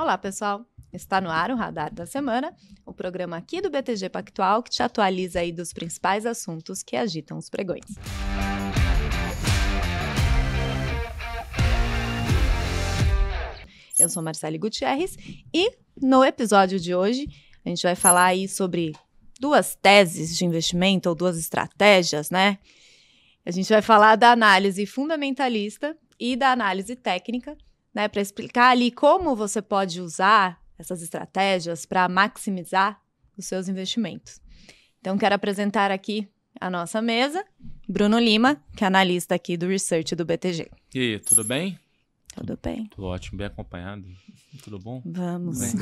Olá, pessoal! Está no ar o Radar da Semana, o programa aqui do BTG Pactual que te atualiza aí dos principais assuntos que agitam os pregões. Eu sou Marcele Gutierrez e no episódio de hoje a gente vai falar aí sobre duas teses de investimento ou duas estratégias, né? A gente vai falar da análise fundamentalista e da análise técnica né, para explicar ali como você pode usar essas estratégias para maximizar os seus investimentos. Então, quero apresentar aqui a nossa mesa, Bruno Lima, que é analista aqui do Research do BTG. E aí, tudo bem? Tudo bem. Tudo ótimo, bem acompanhado. Tudo bom? Vamos.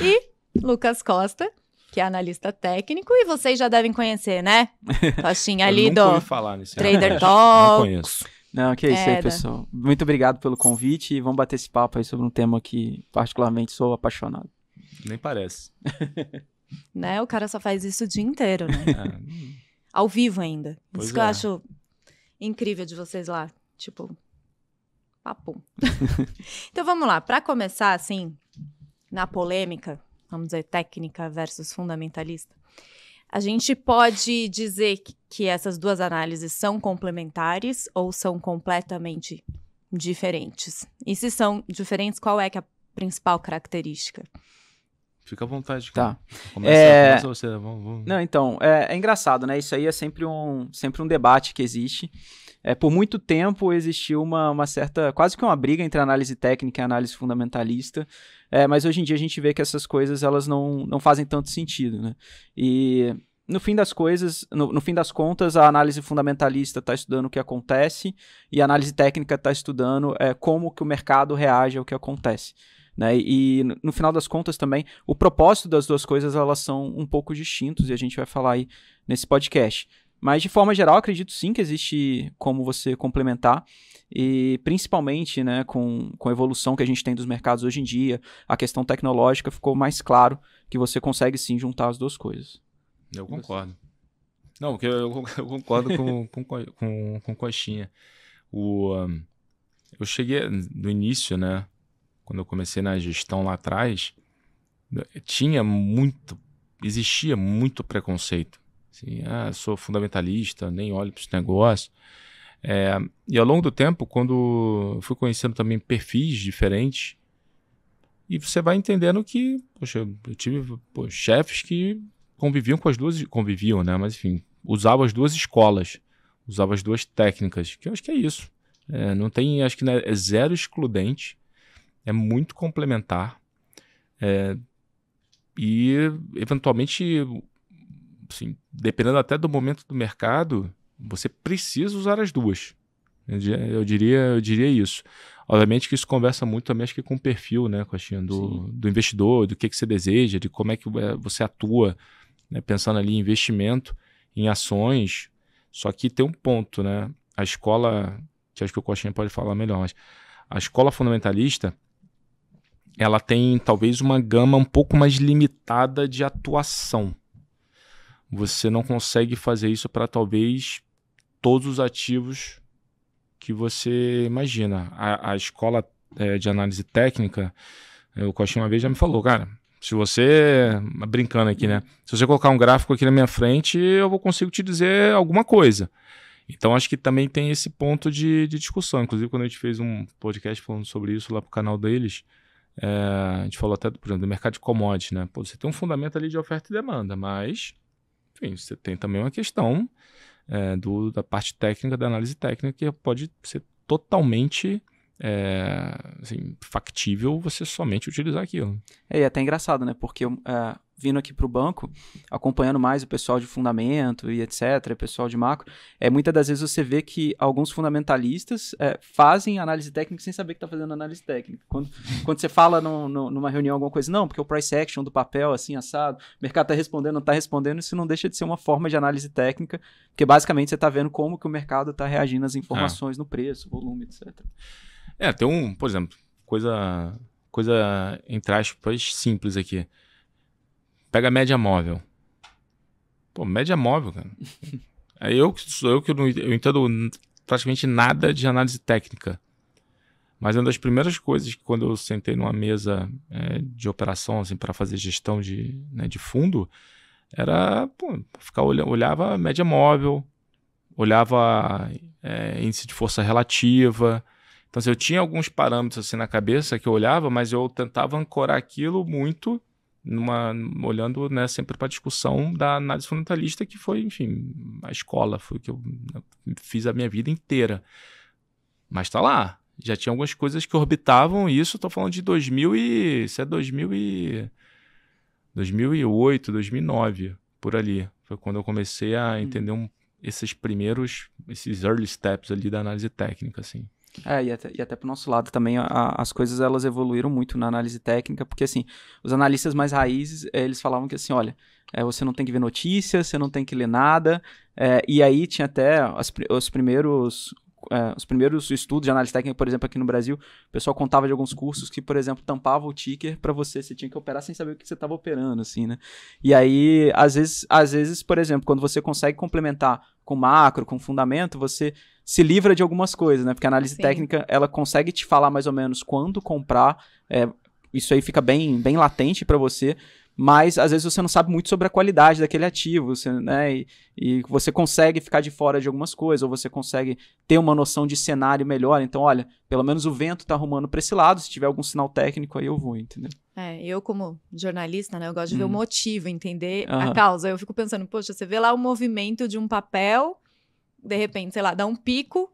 e Lucas Costa, que é analista técnico, e vocês já devem conhecer, né? Coxinha ali do falar nesse Trader Talk. Não conheço. Não, que é isso aí, pessoal. Muito obrigado pelo convite e vamos bater esse papo aí sobre um tema que particularmente sou apaixonado. Nem parece. né? O cara só faz isso o dia inteiro, né? É. Ao vivo ainda. Pois isso que eu é. acho incrível de vocês lá. Tipo, papo. então vamos lá, para começar assim, na polêmica, vamos dizer, técnica versus fundamentalista. A gente pode dizer que essas duas análises são complementares ou são completamente diferentes? E se são diferentes, qual é, é a principal característica? Fica à vontade. Tá. Cara. Tá. Começa, é... começa você. Vamos, vamos. Não, então, é, é, engraçado, né? Isso aí é sempre um, sempre um debate que existe é, por muito tempo existiu uma, uma certa, quase que uma briga entre análise técnica e análise fundamentalista, é, mas hoje em dia a gente vê que essas coisas elas não, não fazem tanto sentido, né? E no fim das coisas, no, no, fim das contas, a análise fundamentalista está estudando o que acontece e a análise técnica está estudando é, como que o mercado reage ao que acontece. Né? E no, no final das contas também, o propósito das duas coisas elas são um pouco distintos e a gente vai falar aí nesse podcast. Mas de forma geral, acredito sim que existe como você complementar e principalmente, né, com, com a evolução que a gente tem dos mercados hoje em dia, a questão tecnológica ficou mais claro que você consegue sim juntar as duas coisas. Eu concordo. Não, eu, eu concordo com, com, com, com Coxinha. O, um, eu cheguei no início, né? Quando eu comecei na gestão lá atrás, né, tinha muito, existia muito preconceito Assim, ah, sou fundamentalista, nem olho para esse negócio. É, e ao longo do tempo, quando fui conhecendo também perfis diferentes, e você vai entendendo que, poxa, eu tive pô, chefes que conviviam com as duas, conviviam, né? Mas enfim, usavam as duas escolas, usavam as duas técnicas, que eu acho que é isso. É, não tem, acho que né, é zero excludente, é muito complementar. É, e eventualmente assim, dependendo até do momento do mercado, você precisa usar as duas. Eu diria, eu diria isso. Obviamente que isso conversa muito também, acho que com o perfil, né, Coxinha, do, do investidor, do que, que você deseja, de como é que é, você atua, né, pensando ali em investimento, em ações. Só que tem um ponto, né? A escola, que acho que o Coxinha pode falar melhor, mas a escola fundamentalista, ela tem talvez uma gama um pouco mais limitada de atuação você não consegue fazer isso para talvez todos os ativos que você imagina. A, a escola é, de análise técnica, é, o Costinho uma vez já me falou, cara, se você, brincando aqui, né? Se você colocar um gráfico aqui na minha frente, eu vou consigo te dizer alguma coisa. Então acho que também tem esse ponto de, de discussão. Inclusive, quando a gente fez um podcast falando sobre isso lá pro canal deles, é, a gente falou até, por exemplo, do mercado de commodities, né? Pô, você tem um fundamento ali de oferta e demanda, mas enfim, você tem também uma questão é, do, da parte técnica, da análise técnica, que pode ser totalmente é, assim, factível você somente utilizar aquilo. É, e é até engraçado, né? Porque uh, vindo aqui para o banco, acompanhando mais o pessoal de fundamento e etc., pessoal de macro, é, muitas das vezes você vê que alguns fundamentalistas é, fazem análise técnica sem saber que está fazendo análise técnica. Quando, quando você fala no, no, numa reunião alguma coisa, não, porque o price action do papel, assim, assado, o mercado está respondendo, não está respondendo, isso não deixa de ser uma forma de análise técnica, porque basicamente você está vendo como que o mercado está reagindo às informações é. no preço, volume, etc. É, tem um, por exemplo, coisa, coisa entre aspas simples aqui. Pega a média móvel. Pô, média móvel, cara. É eu que sou eu que não eu entendo praticamente nada de análise técnica. Mas é uma das primeiras coisas que quando eu sentei numa mesa é, de operação assim para fazer gestão de, né, de fundo era pô, ficar olhando, olhava média móvel, olhava é, índice de força relativa. Então assim, eu tinha alguns parâmetros assim na cabeça que eu olhava, mas eu tentava ancorar aquilo muito numa, olhando né, sempre para a discussão da análise fundamentalista, que foi, enfim, a escola, foi o que eu né, fiz a minha vida inteira. Mas está lá. Já tinha algumas coisas que orbitavam isso. Estou falando de 2000 e. Isso é 2000 e, 2008, 2009, por ali. Foi quando eu comecei a uhum. entender um, esses primeiros, esses early steps ali da análise técnica, assim. É, e até, e até pro nosso lado também, a, as coisas elas evoluíram muito na análise técnica, porque assim, os analistas mais raízes, eles falavam que assim, olha, é, você não tem que ver notícias, você não tem que ler nada, é, e aí tinha até as, os primeiros é, os primeiros estudos de análise técnica, por exemplo, aqui no Brasil, o pessoal contava de alguns cursos que, por exemplo, tampava o ticker para você, você tinha que operar sem saber o que você estava operando, assim, né? E aí, às vezes, às vezes, por exemplo, quando você consegue complementar com macro, com fundamento, você se livra de algumas coisas, né? Porque a análise Sim. técnica, ela consegue te falar mais ou menos quando comprar, é, isso aí fica bem, bem latente para você, mas às vezes você não sabe muito sobre a qualidade daquele ativo, você, né? E, e, você consegue ficar de fora de algumas coisas, ou você consegue ter uma noção de cenário melhor. Então, olha, pelo menos o vento está arrumando para esse lado, se tiver algum sinal técnico aí eu vou, entendeu? É, eu como jornalista, né, eu gosto de hum. ver o hum. motivo, entender a causa. Eu fico pensando, poxa, você vê lá o movimento de um papel, de repente, sei lá, dá um pico,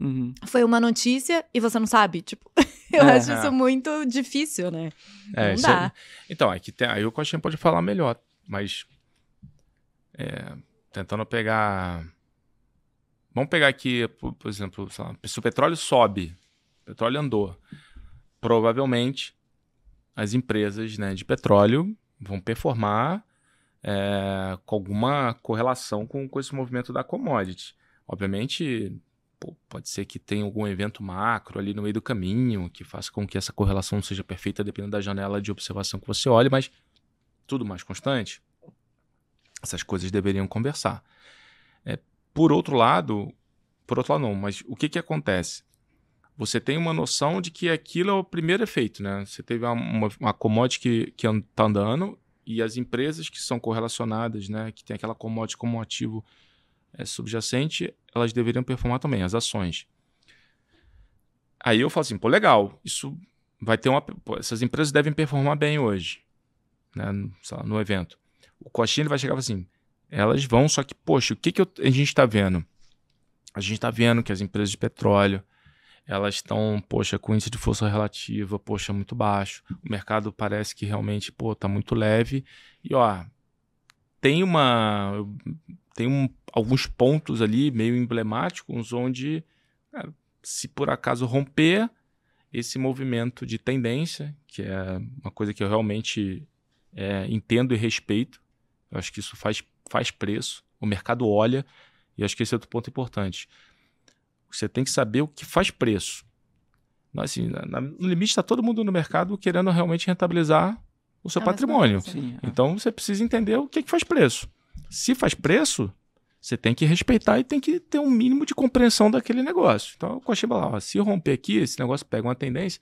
uhum. foi uma notícia e você não sabe, tipo... Eu é. acho isso muito difícil, né? É, Não é dá. Então, é que tem... aí o Coxinha pode falar melhor, mas. É, tentando pegar. Vamos pegar aqui, por, por exemplo, se o petróleo sobe, o petróleo andou. Provavelmente as empresas né, de petróleo vão performar é, com alguma correlação com, com esse movimento da commodity. Obviamente, Pô, pode ser que tenha algum evento macro ali no meio do caminho que faça com que essa correlação seja perfeita dependendo da janela de observação que você olhe, mas tudo mais constante, essas coisas deveriam conversar. É, por outro lado, por outro lado não, mas o que, que acontece? Você tem uma noção de que aquilo é o primeiro efeito, né? Você teve uma, uma, commodity que, que está andando e as empresas que são correlacionadas, né, que tem aquela commodity como ativo é subjacente, elas deveriam performar também, as ações. Aí eu falo assim, pô, legal, isso vai ter uma. Pô, essas empresas devem performar bem hoje, né, no, lá, no evento. O Coxinha ele vai chegar e assim: elas vão, só que, poxa, o que, que eu, a gente está vendo? A gente está vendo que as empresas de petróleo elas estão, poxa, com índice de força relativa, poxa, muito baixo. O mercado parece que realmente, pô, tá muito leve. E ó, tem uma. Eu tem um, alguns pontos ali meio emblemáticos onde, cara, se por acaso romper esse movimento de tendência, que é uma coisa que eu realmente é, entendo e respeito, eu acho que isso faz, faz preço, o mercado olha, e acho que esse é outro ponto importante. Você tem que saber o que faz preço. Assim, na, no limite, está todo mundo no mercado querendo realmente rentabilizar o seu é patrimônio. Sim, é. Então, você precisa entender o que, é que faz preço. Se faz preço, você tem que respeitar e tem que ter um mínimo de compreensão daquele negócio. Então, o Coachiba lá, ó, se romper aqui, esse negócio pega uma tendência,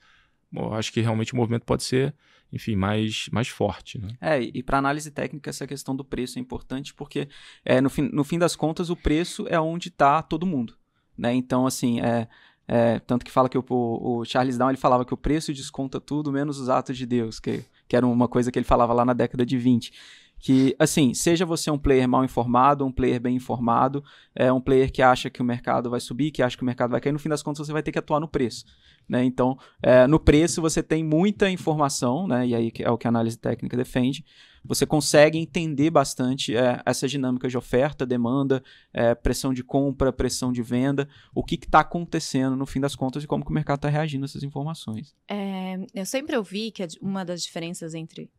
bom, acho que realmente o movimento pode ser, enfim, mais, mais forte. Né? É, e para análise técnica, essa questão do preço é importante, porque é, no, fim, no fim das contas, o preço é onde está todo mundo. Né? Então, assim, é, é, tanto que fala que o, o, Charles Down ele falava que o preço desconta tudo, menos os atos de Deus, que, que era uma coisa que ele falava lá na década de 20 que, assim, seja você um player mal informado, um player bem informado, é um player que acha que o mercado vai subir, que acha que o mercado vai cair, no fim das contas você vai ter que atuar no preço. Né? Então, é, no preço você tem muita informação, né? e aí é o que a análise técnica defende, você consegue entender bastante é, essa dinâmica de oferta, demanda, é, pressão de compra, pressão de venda, o que está acontecendo no fim das contas e como o mercado está reagindo a essas informações. É, eu sempre ouvi que uma das diferenças entre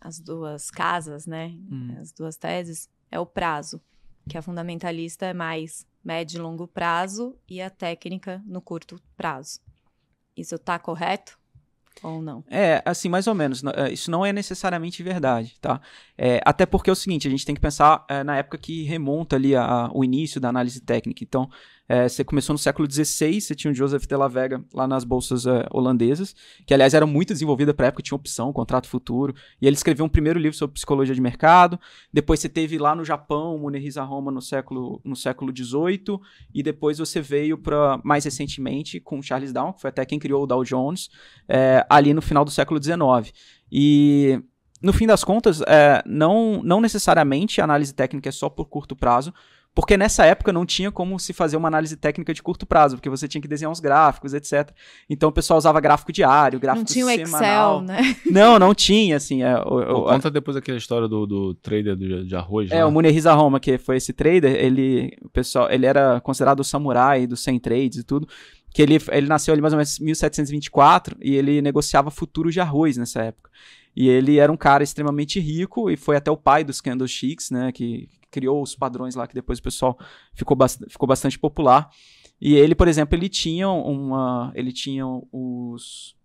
as duas casas, né? Hum. As duas teses, é o prazo. Que a fundamentalista é mais médio e longo prazo e a técnica no curto prazo. Isso está correto? Ou não? É, assim, mais ou menos. É, isso não é necessariamente verdade, tá? É, até porque é o seguinte, a gente tem que pensar é, na época que remonta ali a, a, o início da análise técnica. Então, é, você começou no século XVI, você tinha o Joseph de la Vega lá nas bolsas é, holandesas, que aliás era muito desenvolvida para época, tinha opção, contrato futuro, e ele escreveu um primeiro livro sobre psicologia de mercado. Depois você teve lá no Japão, Munehisa Roma no século no século XVIII, e depois você veio para mais recentemente com Charles Dow, que foi até quem criou o Dow Jones, é, ali no final do século XIX. E no fim das contas, é, não, não necessariamente a análise técnica é só por curto prazo, porque nessa época não tinha como se fazer uma análise técnica de curto prazo, porque você tinha que desenhar uns gráficos, etc. Então o pessoal usava gráfico diário, gráfico não tinha semanal. Excel, né? Não, não tinha, assim. É, o, o, conta a... depois aquela história do, do trader de, de arroz. É, né? o Munir Roma, que foi esse trader, ele, o pessoal, ele era considerado o samurai dos 100 trades e tudo que ele, ele nasceu ali mais ou menos em 1724 e ele negociava futuros de arroz nessa época. E ele era um cara extremamente rico e foi até o pai dos candlesticks, né? Que criou os padrões lá que depois o pessoal ficou, ficou bastante popular. E ele, por exemplo, ele tinha uma, ele tinha os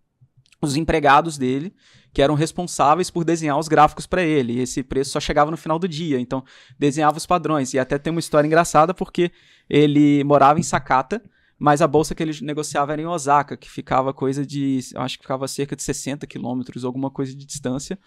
os empregados dele, que eram responsáveis por desenhar os gráficos para ele. E esse preço só chegava no final do dia, então desenhava os padrões. E até tem uma história engraçada porque ele morava em Sakata mas a bolsa que ele negociava era em Osaka, que ficava coisa de, acho que ficava cerca de 60 quilômetros, alguma coisa de distância,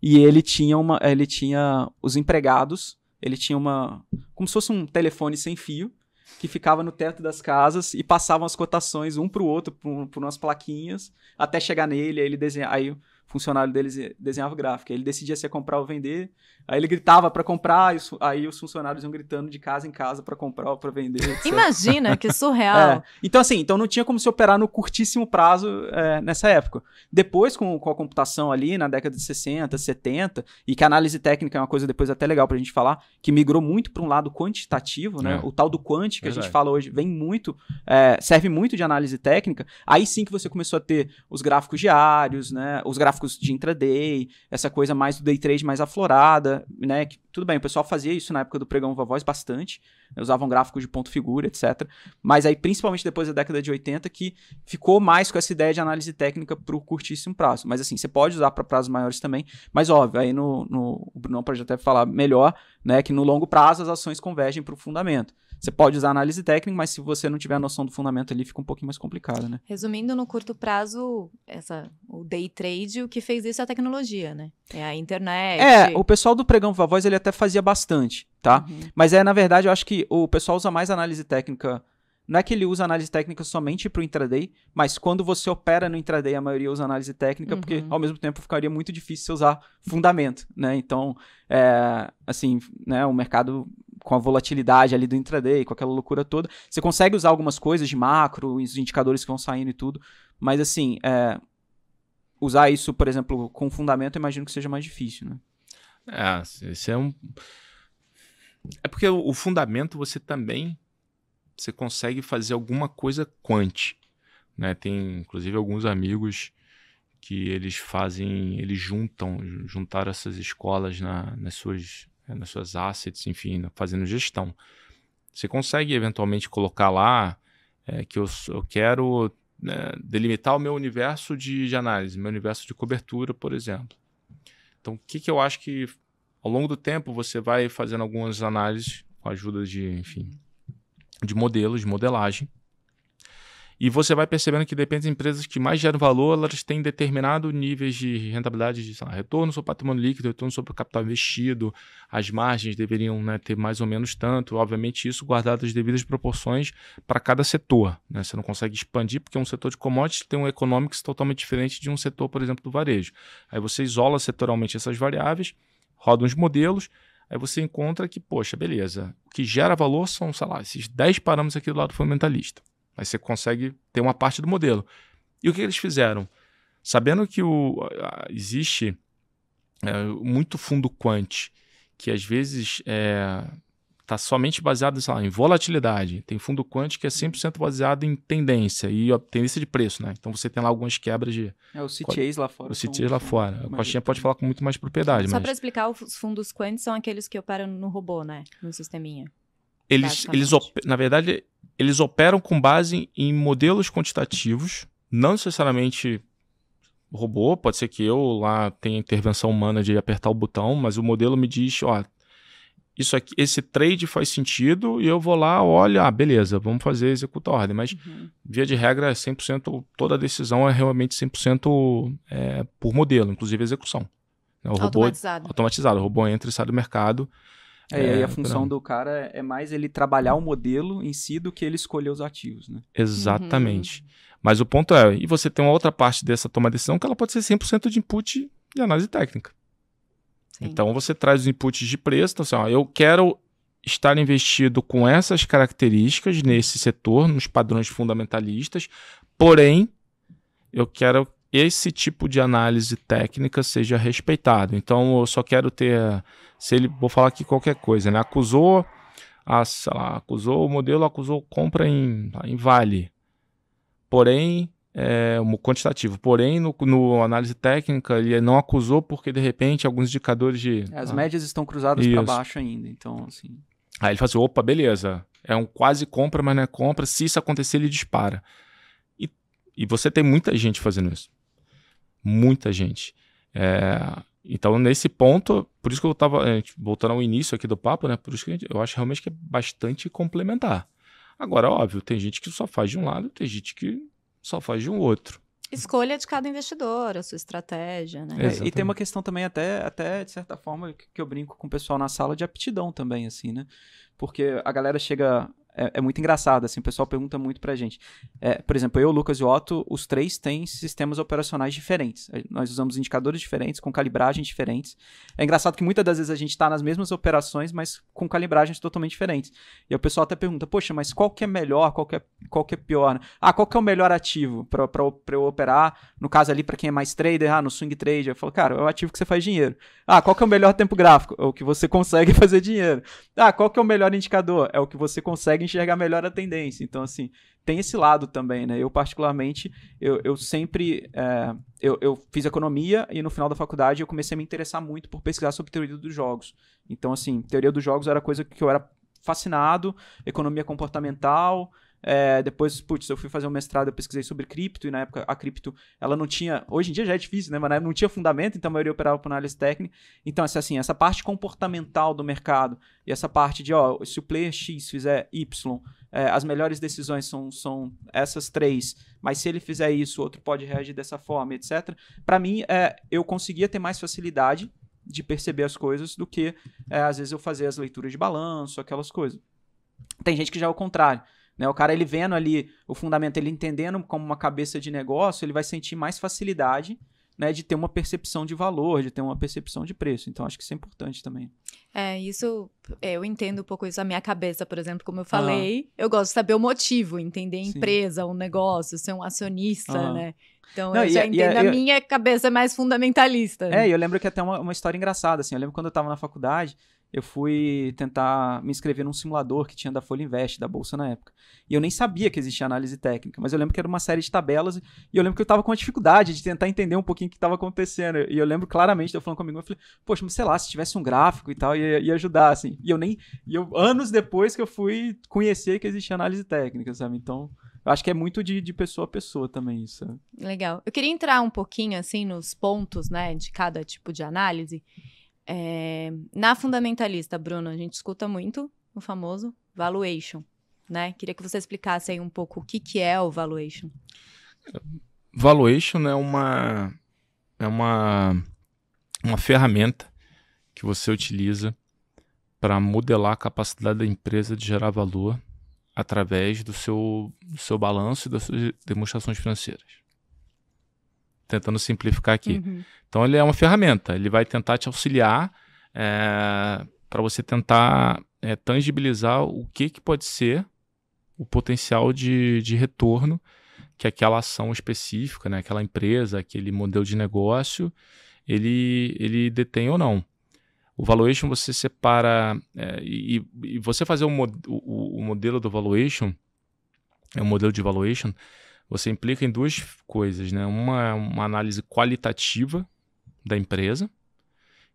e ele tinha uma, ele tinha os empregados, ele tinha uma, como se fosse um telefone sem fio, que ficava no teto das casas e passavam as cotações um para o outro, por, por umas plaquinhas, até chegar nele, aí ele desenha, aí funcionário deles desenhava o gráfico. Ele decidia se ia comprar ou vender, Aí ele gritava para comprar, aí os funcionários iam gritando de casa em casa para comprar ou para vender. Etc. Imagina, que surreal. É. Então, assim, então não tinha como se operar no curtíssimo prazo é, nessa época. Depois, com, com a computação ali, na década de 60, 70, e que a análise técnica é uma coisa depois até legal para a gente falar, que migrou muito para um lado quantitativo, né? É. O tal do quant que a gente fala hoje vem muito, é, serve muito de análise técnica. Aí sim que você começou a ter os gráficos diários, né? Os gráficos de intraday, essa coisa mais do day trade mais aflorada né? Que, tudo bem, o pessoal fazia isso na época do pregão Viva Voz bastante, né, usavam gráficos de ponto figura, etc. Mas aí, principalmente depois da década de 80, que ficou mais com essa ideia de análise técnica para o curtíssimo prazo. Mas assim, você pode usar para prazos maiores também, mas óbvio, aí no, no, o Brunão pode até falar melhor, né? Que no longo prazo as ações convergem para o fundamento. Você pode usar análise técnica, mas se você não tiver a noção do fundamento ali, fica um pouquinho mais complicado, né? Resumindo, no curto prazo, essa, o day trade, o que fez isso é a tecnologia, né? É a internet. É, o pessoal do Pregão Viva Voz, ele até fazia bastante, tá? Uhum. Mas é, na verdade, eu acho que o pessoal usa mais análise técnica não é que ele usa análise técnica somente para o intraday, mas quando você opera no intraday, a maioria usa análise técnica, uhum. porque ao mesmo tempo ficaria muito difícil usar fundamento, né? Então, é, assim, né, o mercado com a volatilidade ali do intraday, com aquela loucura toda. Você consegue usar algumas coisas de macro, os indicadores que vão saindo e tudo, mas assim, é, usar isso, por exemplo, com fundamento, eu imagino que seja mais difícil, né? É, esse é um. É porque o fundamento você também você consegue fazer alguma coisa quant, né? Tem inclusive alguns amigos que eles fazem, eles juntam, juntaram essas escolas na, nas suas né, nas suas assets, enfim, fazendo gestão. Você consegue eventualmente colocar lá é, que eu, eu quero né, delimitar o meu universo de, de, análise, meu universo de cobertura, por exemplo. Então, o que, que eu acho que ao longo do tempo você vai fazendo algumas análises com a ajuda de, enfim, de modelos, de modelagem, e você vai percebendo que depende das empresas que mais geram valor, elas têm determinado níveis de rentabilidade de lá, retorno sobre patrimônio líquido, retorno sobre capital investido, as margens deveriam né, ter mais ou menos tanto. Obviamente, isso guardado as devidas proporções para cada setor. Né? Você não consegue expandir, porque um setor de commodities tem um economics totalmente diferente de um setor, por exemplo, do varejo. Aí você isola setorialmente essas variáveis, roda uns modelos, aí você encontra que, poxa, beleza, o que gera valor são, sei lá, esses 10 parâmetros aqui do lado fundamentalista. Mas você consegue ter uma parte do modelo. E o que eles fizeram? Sabendo que o, existe é, muito fundo quant, que às vezes está é, tá somente baseado lá, em volatilidade. Tem fundo quant que é 100% baseado em tendência e ó, tendência de preço, né? Então você tem lá algumas quebras de. É, o CTAs lá fora. o CTAs lá fora. A coxinha pode falar com muito mais propriedade. Só mas... para explicar, os fundos quant são aqueles que operam no robô, né? No sisteminha. Eles, eles op... na verdade, eles operam com base em modelos quantitativos, não necessariamente robô, pode ser que eu lá tenha intervenção humana de apertar o botão, mas o modelo me diz, ó, isso aqui, esse trade faz sentido e eu vou lá, olha, ah, beleza, vamos fazer, executa a ordem. Mas, uhum. via de regra, 100%, é toda decisão é realmente 100% é, por modelo, inclusive execução. Né, o robô, automatizado. Automatizado. O robô entra e sai do mercado é, é, e a função pra... do cara é mais ele trabalhar o modelo em si do que ele escolher os ativos, né? Exatamente. Uhum. Mas o ponto é, e você tem uma outra parte dessa toma de decisão que ela pode ser 100% de input de análise técnica. Sim. Então você traz os inputs de preço, então assim, ó, eu quero estar investido com essas características nesse setor, nos padrões fundamentalistas, porém eu quero esse tipo de análise técnica seja respeitado. Então, eu só quero ter, se ele, vou falar aqui qualquer coisa, né? Acusou, a, lá, acusou o modelo, acusou compra em, em vale, porém, é, um quantitativo, porém, no, no, análise técnica, ele não acusou porque, de repente, alguns indicadores de... É, as ah, médias estão cruzadas para baixo ainda, então, assim... Aí ele fala assim, opa, beleza, é um quase compra, mas não é compra, se isso acontecer, ele dispara. E, e você tem muita gente fazendo isso. Muita gente. É, então, nesse ponto, por isso que eu estava é, voltando ao início aqui do papo, né? Por isso que eu acho realmente que é bastante complementar. Agora, óbvio, tem gente que só faz de um lado, tem gente que só faz de um outro. Escolha de cada investidor, a sua estratégia, né? É, e tem uma questão também, até, até de certa forma, que eu brinco com o pessoal na sala de aptidão também, assim, né? Porque a galera chega é, é, muito engraçado, assim, o pessoal pergunta muito pra gente. É, por exemplo, eu, Lucas e Otto, os três têm sistemas operacionais diferentes. Nós usamos indicadores diferentes, com calibragens diferentes. É engraçado que muitas das vezes a gente está nas mesmas operações, mas com calibragens totalmente diferentes. E o pessoal até pergunta, poxa, mas qual que é melhor, qual que é, qual que é pior? Ah, qual que é o melhor ativo para eu operar? No caso ali, para quem é mais trader, ah, no swing trader, eu falo, cara, é o ativo que você faz dinheiro. Ah, qual que é o melhor tempo gráfico? É o que você consegue fazer dinheiro. Ah, qual que é o melhor indicador? É o que você consegue consegue enxergar melhor a tendência. Então, assim, tem esse lado também, né? Eu, particularmente, eu, eu sempre. É, eu, eu fiz economia e no final da faculdade eu comecei a me interessar muito por pesquisar sobre teoria dos jogos. Então, assim, teoria dos jogos era coisa que eu era fascinado, economia comportamental. É, depois, putz, eu fui fazer um mestrado, eu pesquisei sobre cripto, e na época a cripto, ela não tinha. Hoje em dia já é difícil, né? Mas na época não tinha fundamento, então a maioria operava por análise técnica. Então, assim, assim essa parte comportamental do mercado e essa parte de, ó, se o player X fizer Y, é, as melhores decisões são, são essas três, mas se ele fizer isso, o outro pode reagir dessa forma, etc. Para mim, é, eu conseguia ter mais facilidade de perceber as coisas do que, é, às vezes, eu fazer as leituras de balanço, aquelas coisas. Tem gente que já é o contrário. Né? O cara ele vendo ali o fundamento, ele entendendo como uma cabeça de negócio, ele vai sentir mais facilidade né, de ter uma percepção de valor, de ter uma percepção de preço. Então, acho que isso é importante também. É, isso é, eu entendo um pouco isso. A minha cabeça, por exemplo, como eu falei, ah. eu gosto de saber o motivo, entender a empresa, o um negócio, ser um acionista, ah. né? Então, Não, eu já é, e, é, entendo e, a eu... minha cabeça é mais fundamentalista. É, eu lembro que até uma, uma história engraçada, assim. Eu lembro quando eu estava na faculdade, eu fui tentar me inscrever num simulador que tinha da Folha Invest, da Bolsa na época. E eu nem sabia que existia análise técnica, mas eu lembro que era uma série de tabelas e eu lembro que eu estava com uma dificuldade de tentar entender um pouquinho o que estava acontecendo. E eu lembro claramente, eu falando comigo, eu falei, poxa, mas sei lá, se tivesse um gráfico e tal, ia, ia ajudar, assim. E eu nem. E eu, anos depois que eu fui conhecer que existia análise técnica, sabe? Então. Eu acho que é muito de, de pessoa a pessoa também isso. Legal. Eu queria entrar um pouquinho, assim, nos pontos, né, de cada tipo de análise. É, na fundamentalista, Bruno, a gente escuta muito o famoso valuation, né? Queria que você explicasse aí um pouco o que, que é o valuation. Valuation é uma é uma uma ferramenta que você utiliza para modelar a capacidade da empresa de gerar valor através do seu, do seu balanço e das suas demonstrações financeiras tentando simplificar aqui. Uhum. Então ele é uma ferramenta, ele vai tentar te auxiliar é, para você tentar é, tangibilizar o que, que pode ser o potencial de, de retorno que aquela ação específica, né, aquela empresa, aquele modelo de negócio, ele, ele detém ou não. O valuation você separa é, e, e, você fazer o, o, o modelo do valuation, é um modelo de valuation, você implica em duas coisas, né? Uma é uma análise qualitativa da empresa.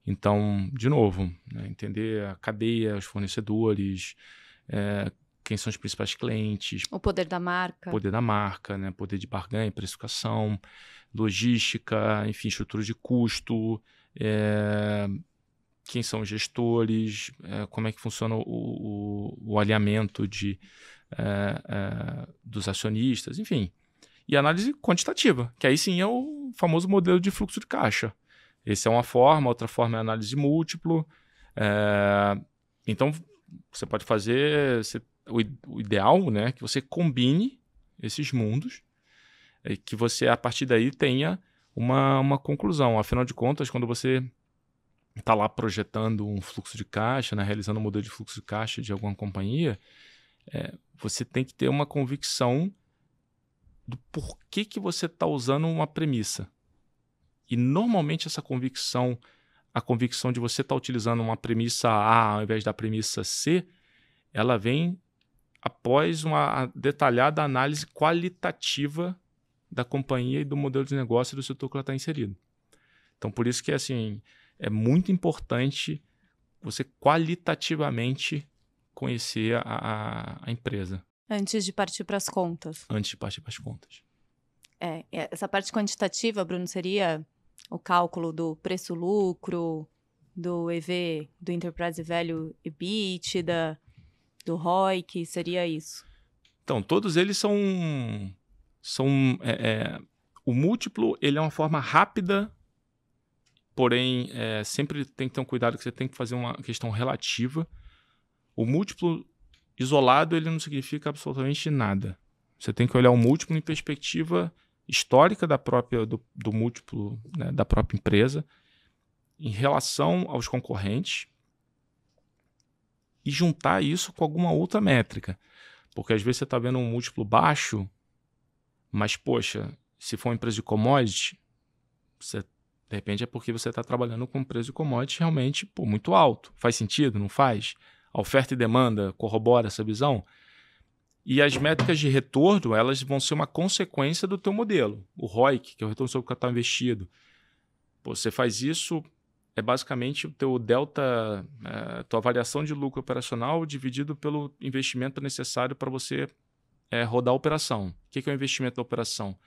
Então, de novo, né? entender a cadeia, os fornecedores, é, quem são os principais clientes. O poder da marca. Poder da marca, né? Poder de barganha, precificação, logística, enfim, estrutura de custo, é, quem são os gestores, é, como é que funciona o, o, o alinhamento de, é, é dos acionistas, enfim e análise quantitativa, que aí sim é o famoso modelo de fluxo de caixa. Essa é uma forma, outra forma é análise múltiplo. É... Então, você pode fazer. Você... O ideal né, é que você combine esses mundos e que você, a partir daí, tenha uma, uma conclusão. Afinal de contas, quando você está lá projetando um fluxo de caixa, né, realizando um modelo de fluxo de caixa de alguma companhia, é, você tem que ter uma convicção do porquê que você está usando uma premissa. E normalmente essa convicção, a convicção de você estar tá utilizando uma premissa A ao invés da premissa C, ela vem após uma detalhada análise qualitativa da companhia e do modelo de negócio do setor que ela está inserido. Então, por isso que assim é muito importante você qualitativamente conhecer a, a, a empresa. Antes de partir para as contas. Antes de partir para as contas. É, é, essa parte quantitativa, Bruno, seria o cálculo do preço-lucro, do EV, do Enterprise Value EBITDA, do ROI, que seria isso? Então, todos eles são... são é, é, o múltiplo, ele é uma forma rápida, porém, é, sempre tem que ter um cuidado que você tem que fazer uma questão relativa. O múltiplo isolado ele não significa absolutamente nada. Você tem que olhar o múltiplo em perspectiva histórica da própria do, do múltiplo né, da própria empresa em relação aos concorrentes e juntar isso com alguma outra métrica. Porque às vezes você está vendo um múltiplo baixo, mas poxa, se for uma empresa de commodity, você, de repente é porque você está trabalhando com um preço de commodity realmente pô, muito alto. Faz sentido? Não faz? a oferta e demanda corrobora essa visão. E as métricas de retorno, elas vão ser uma consequência do teu modelo. O ROIC, que é o retorno sobre o capital investido. você faz isso, é basicamente o teu delta, é, tua avaliação de lucro operacional dividido pelo investimento necessário para você é, rodar a operação. O que, que é o investimento da operação?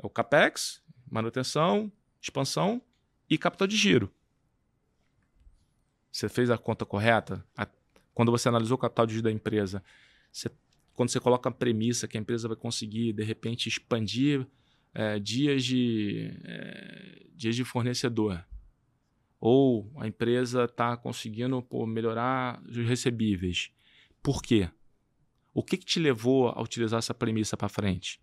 É o CAPEX, manutenção, expansão e capital de giro. Você fez a conta correta? Quando você analisou o capital de giro da empresa, você, quando você coloca a premissa que a empresa vai conseguir, de repente, expandir é, dias, de, é, dias de fornecedor, ou a empresa está conseguindo pô, melhorar os recebíveis. Por quê? O que, que te levou a utilizar essa premissa para frente?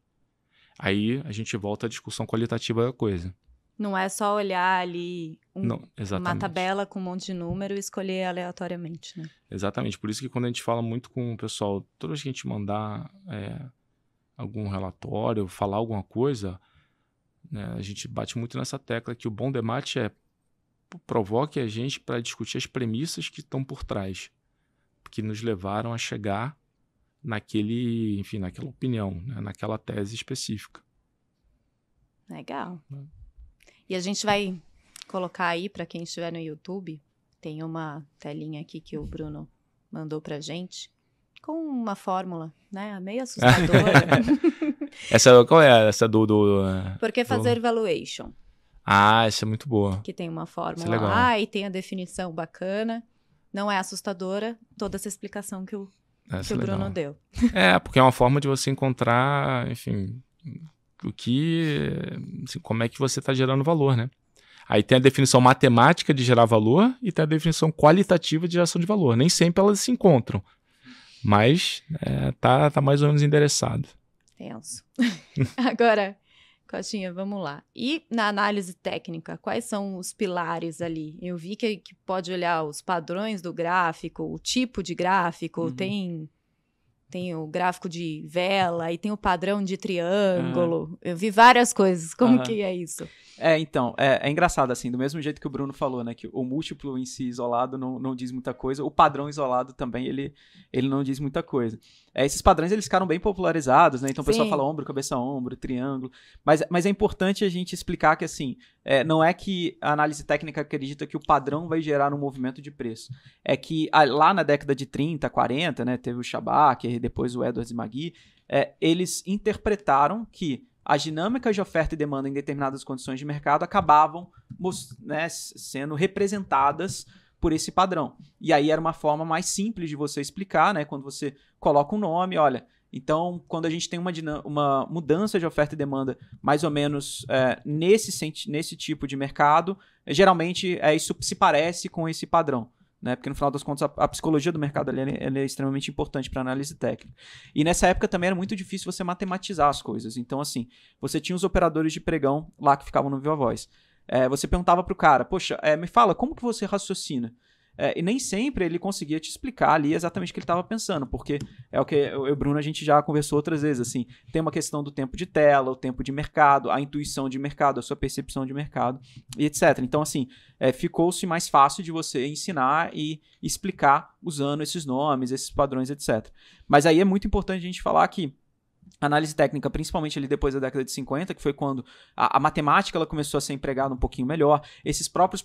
Aí a gente volta à discussão qualitativa da coisa. Não é só olhar ali um, Não, uma tabela com um monte de número e escolher aleatoriamente, né? Exatamente. Por isso que quando a gente fala muito com o pessoal, toda vez que a gente mandar é, algum relatório, falar alguma coisa, né, a gente bate muito nessa tecla que o bom debate é provoque a gente para discutir as premissas que estão por trás, que nos levaram a chegar naquele, enfim, naquela opinião, né, naquela tese específica. Legal. É. E a gente vai colocar aí para quem estiver no YouTube, tem uma telinha aqui que o Bruno mandou pra gente com uma fórmula, né? Meio assustadora. essa qual é essa do, do Por que fazer do... valuation? Ah, essa é muito boa. Que tem uma fórmula é lá e tem a definição bacana. Não é assustadora toda essa explicação que o, é que é o Bruno deu. É, porque é uma forma de você encontrar, enfim, o que assim, como é que você está gerando valor, né? Aí tem a definição matemática de gerar valor e tem a definição qualitativa de geração de valor. Nem sempre elas se encontram, mas é, tá, tá mais ou menos endereçado. Tenso. Agora, Cotinha, vamos lá. E na análise técnica, quais são os pilares ali? Eu vi que, que pode olhar os padrões do gráfico, o tipo de gráfico, uhum. tem tem o gráfico de vela e tem o padrão de triângulo. Uhum. Eu vi várias coisas. Como uhum. que é isso? É, então, é, é, engraçado, assim, do mesmo jeito que o Bruno falou, né? Que o múltiplo em si isolado não, não diz muita coisa, o padrão isolado também ele, ele não diz muita coisa. É, esses padrões eles ficaram bem popularizados, né? Então o Sim. pessoal fala ombro, cabeça, ombro, triângulo. Mas, mas é importante a gente explicar que assim, é, não é que a análise técnica acredita que o padrão vai gerar um movimento de preço. É que a, lá na década de 30, 40, né, teve o Shabak, depois o Edwards e Magui, é, eles interpretaram que as dinâmicas de oferta e demanda em determinadas condições de mercado acabavam né, sendo representadas por esse padrão. E aí era uma forma mais simples de você explicar, né? Quando você coloca um nome, olha. Então, quando a gente tem uma, uma mudança de oferta e demanda mais ou menos é, nesse, nesse tipo de mercado, geralmente é, isso se parece com esse padrão. Né? Porque no final das contas a, a psicologia do mercado ela, é, ela é extremamente importante para análise técnica. E nessa época também era muito difícil você matematizar as coisas. Então assim, você tinha os operadores de pregão lá que ficavam no Viva Voz. É, você perguntava para o cara, poxa, é, me fala, como que você raciocina? É, e nem sempre ele conseguia te explicar ali exatamente o que ele estava pensando, porque é o que eu e o Bruno a gente já conversou outras vezes, assim, tem uma questão do tempo de tela, o tempo de mercado, a intuição de mercado, a sua percepção de mercado e etc. Então, assim, é, ficou-se mais fácil de você ensinar e explicar usando esses nomes, esses padrões, etc. Mas aí é muito importante a gente falar que análise técnica, principalmente ali depois da década de 50, que foi quando a, a, matemática ela começou a ser empregada um pouquinho melhor. Esses próprios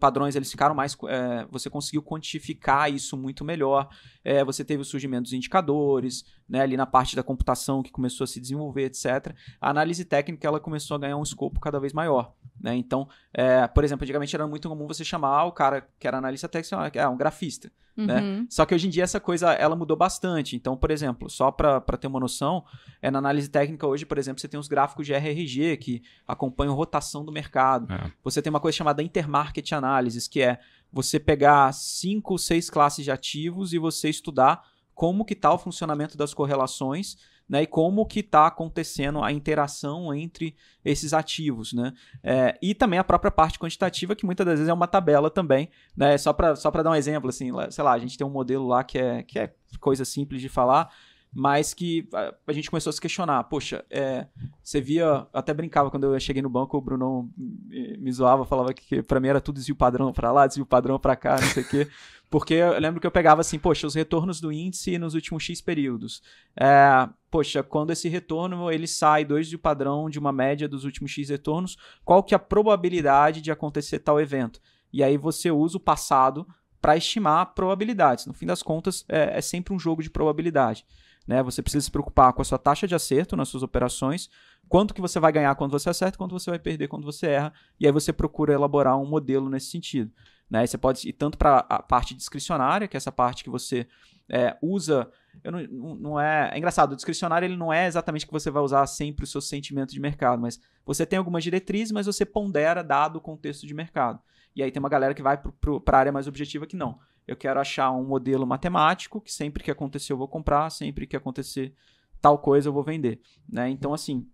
padrões eles ficaram mais, é, você conseguiu quantificar isso muito melhor. É, você teve o surgimento dos indicadores, né, ali na parte da computação que começou a se desenvolver, etc., a análise técnica ela começou a ganhar um escopo cada vez maior. Né? Então, é, por exemplo, antigamente era muito comum você chamar o cara que era analista técnico, é um grafista. Né? Uhum. Né? Só que hoje em dia essa coisa ela mudou bastante. Então, por exemplo, só para ter uma noção, é, na análise técnica hoje, por exemplo, você tem os gráficos de RRG que acompanham a rotação do mercado. É. Você tem uma coisa chamada intermarket analysis, que é você pegar cinco, seis classes de ativos e você estudar como que está o funcionamento das correlações né, e como que está acontecendo a interação entre esses ativos. Né? É, e também a própria parte quantitativa, que muitas das vezes é uma tabela também. Né? Só para só dar um exemplo, assim, sei lá, a gente tem um modelo lá que é, que é coisa simples de falar, mas que a, a gente começou a se questionar. Poxa, é, você via, até brincava quando eu cheguei no banco, o Bruno me, me zoava, falava que, que para mim era tudo desvio padrão para lá, desvio padrão para cá, não sei o quê. Porque eu lembro que eu pegava assim, poxa, os retornos do índice nos últimos X períodos. É, poxa, quando esse retorno ele sai dois de padrão de uma média dos últimos X retornos, qual que é a probabilidade de acontecer tal evento? E aí você usa o passado para estimar probabilidades. No fim das contas, é, é sempre um jogo de probabilidade. Né? Você precisa se preocupar com a sua taxa de acerto nas suas operações, quanto que você vai ganhar quando você acerta, quanto você vai perder quando você erra, e aí você procura elaborar um modelo nesse sentido. Né? você pode ir tanto para a parte discricionária, que é essa parte que você é, usa eu não, não é, é engraçado, o discricionário ele não é exatamente que você vai usar sempre o seu sentimento de mercado, mas você tem algumas diretrizes, mas você pondera dado o contexto de mercado. E aí tem uma galera que vai para a área mais objetiva que não eu quero achar um modelo matemático que sempre que acontecer eu vou comprar, sempre que acontecer tal coisa eu vou vender, né? Então assim,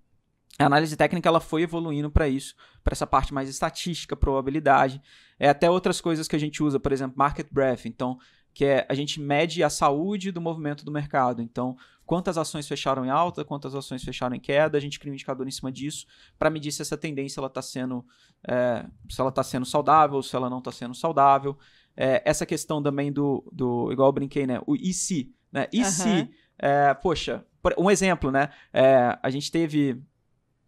a análise técnica ela foi evoluindo para isso, para essa parte mais estatística, probabilidade, é até outras coisas que a gente usa, por exemplo, market breadth, então que é a gente mede a saúde do movimento do mercado. Então, quantas ações fecharam em alta, quantas ações fecharam em queda, a gente cria um indicador em cima disso para medir se essa tendência ela está sendo é, se ela está sendo saudável, se ela não está sendo saudável é, essa questão também do, do igual eu brinquei, né? O e se, né? E se, é, poxa, um exemplo, né? É, a gente teve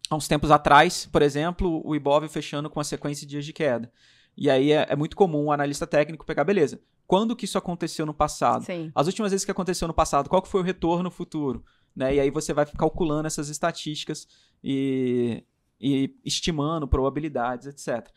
há uns tempos atrás, por exemplo, o Ibov fechando com uma sequência de dias de queda. E aí é, é muito comum o um analista técnico pegar, beleza, quando que isso aconteceu no passado? Sim. As últimas vezes que aconteceu no passado, qual que foi o retorno futuro? Né? E aí você vai calculando essas estatísticas e e estimando probabilidades, etc.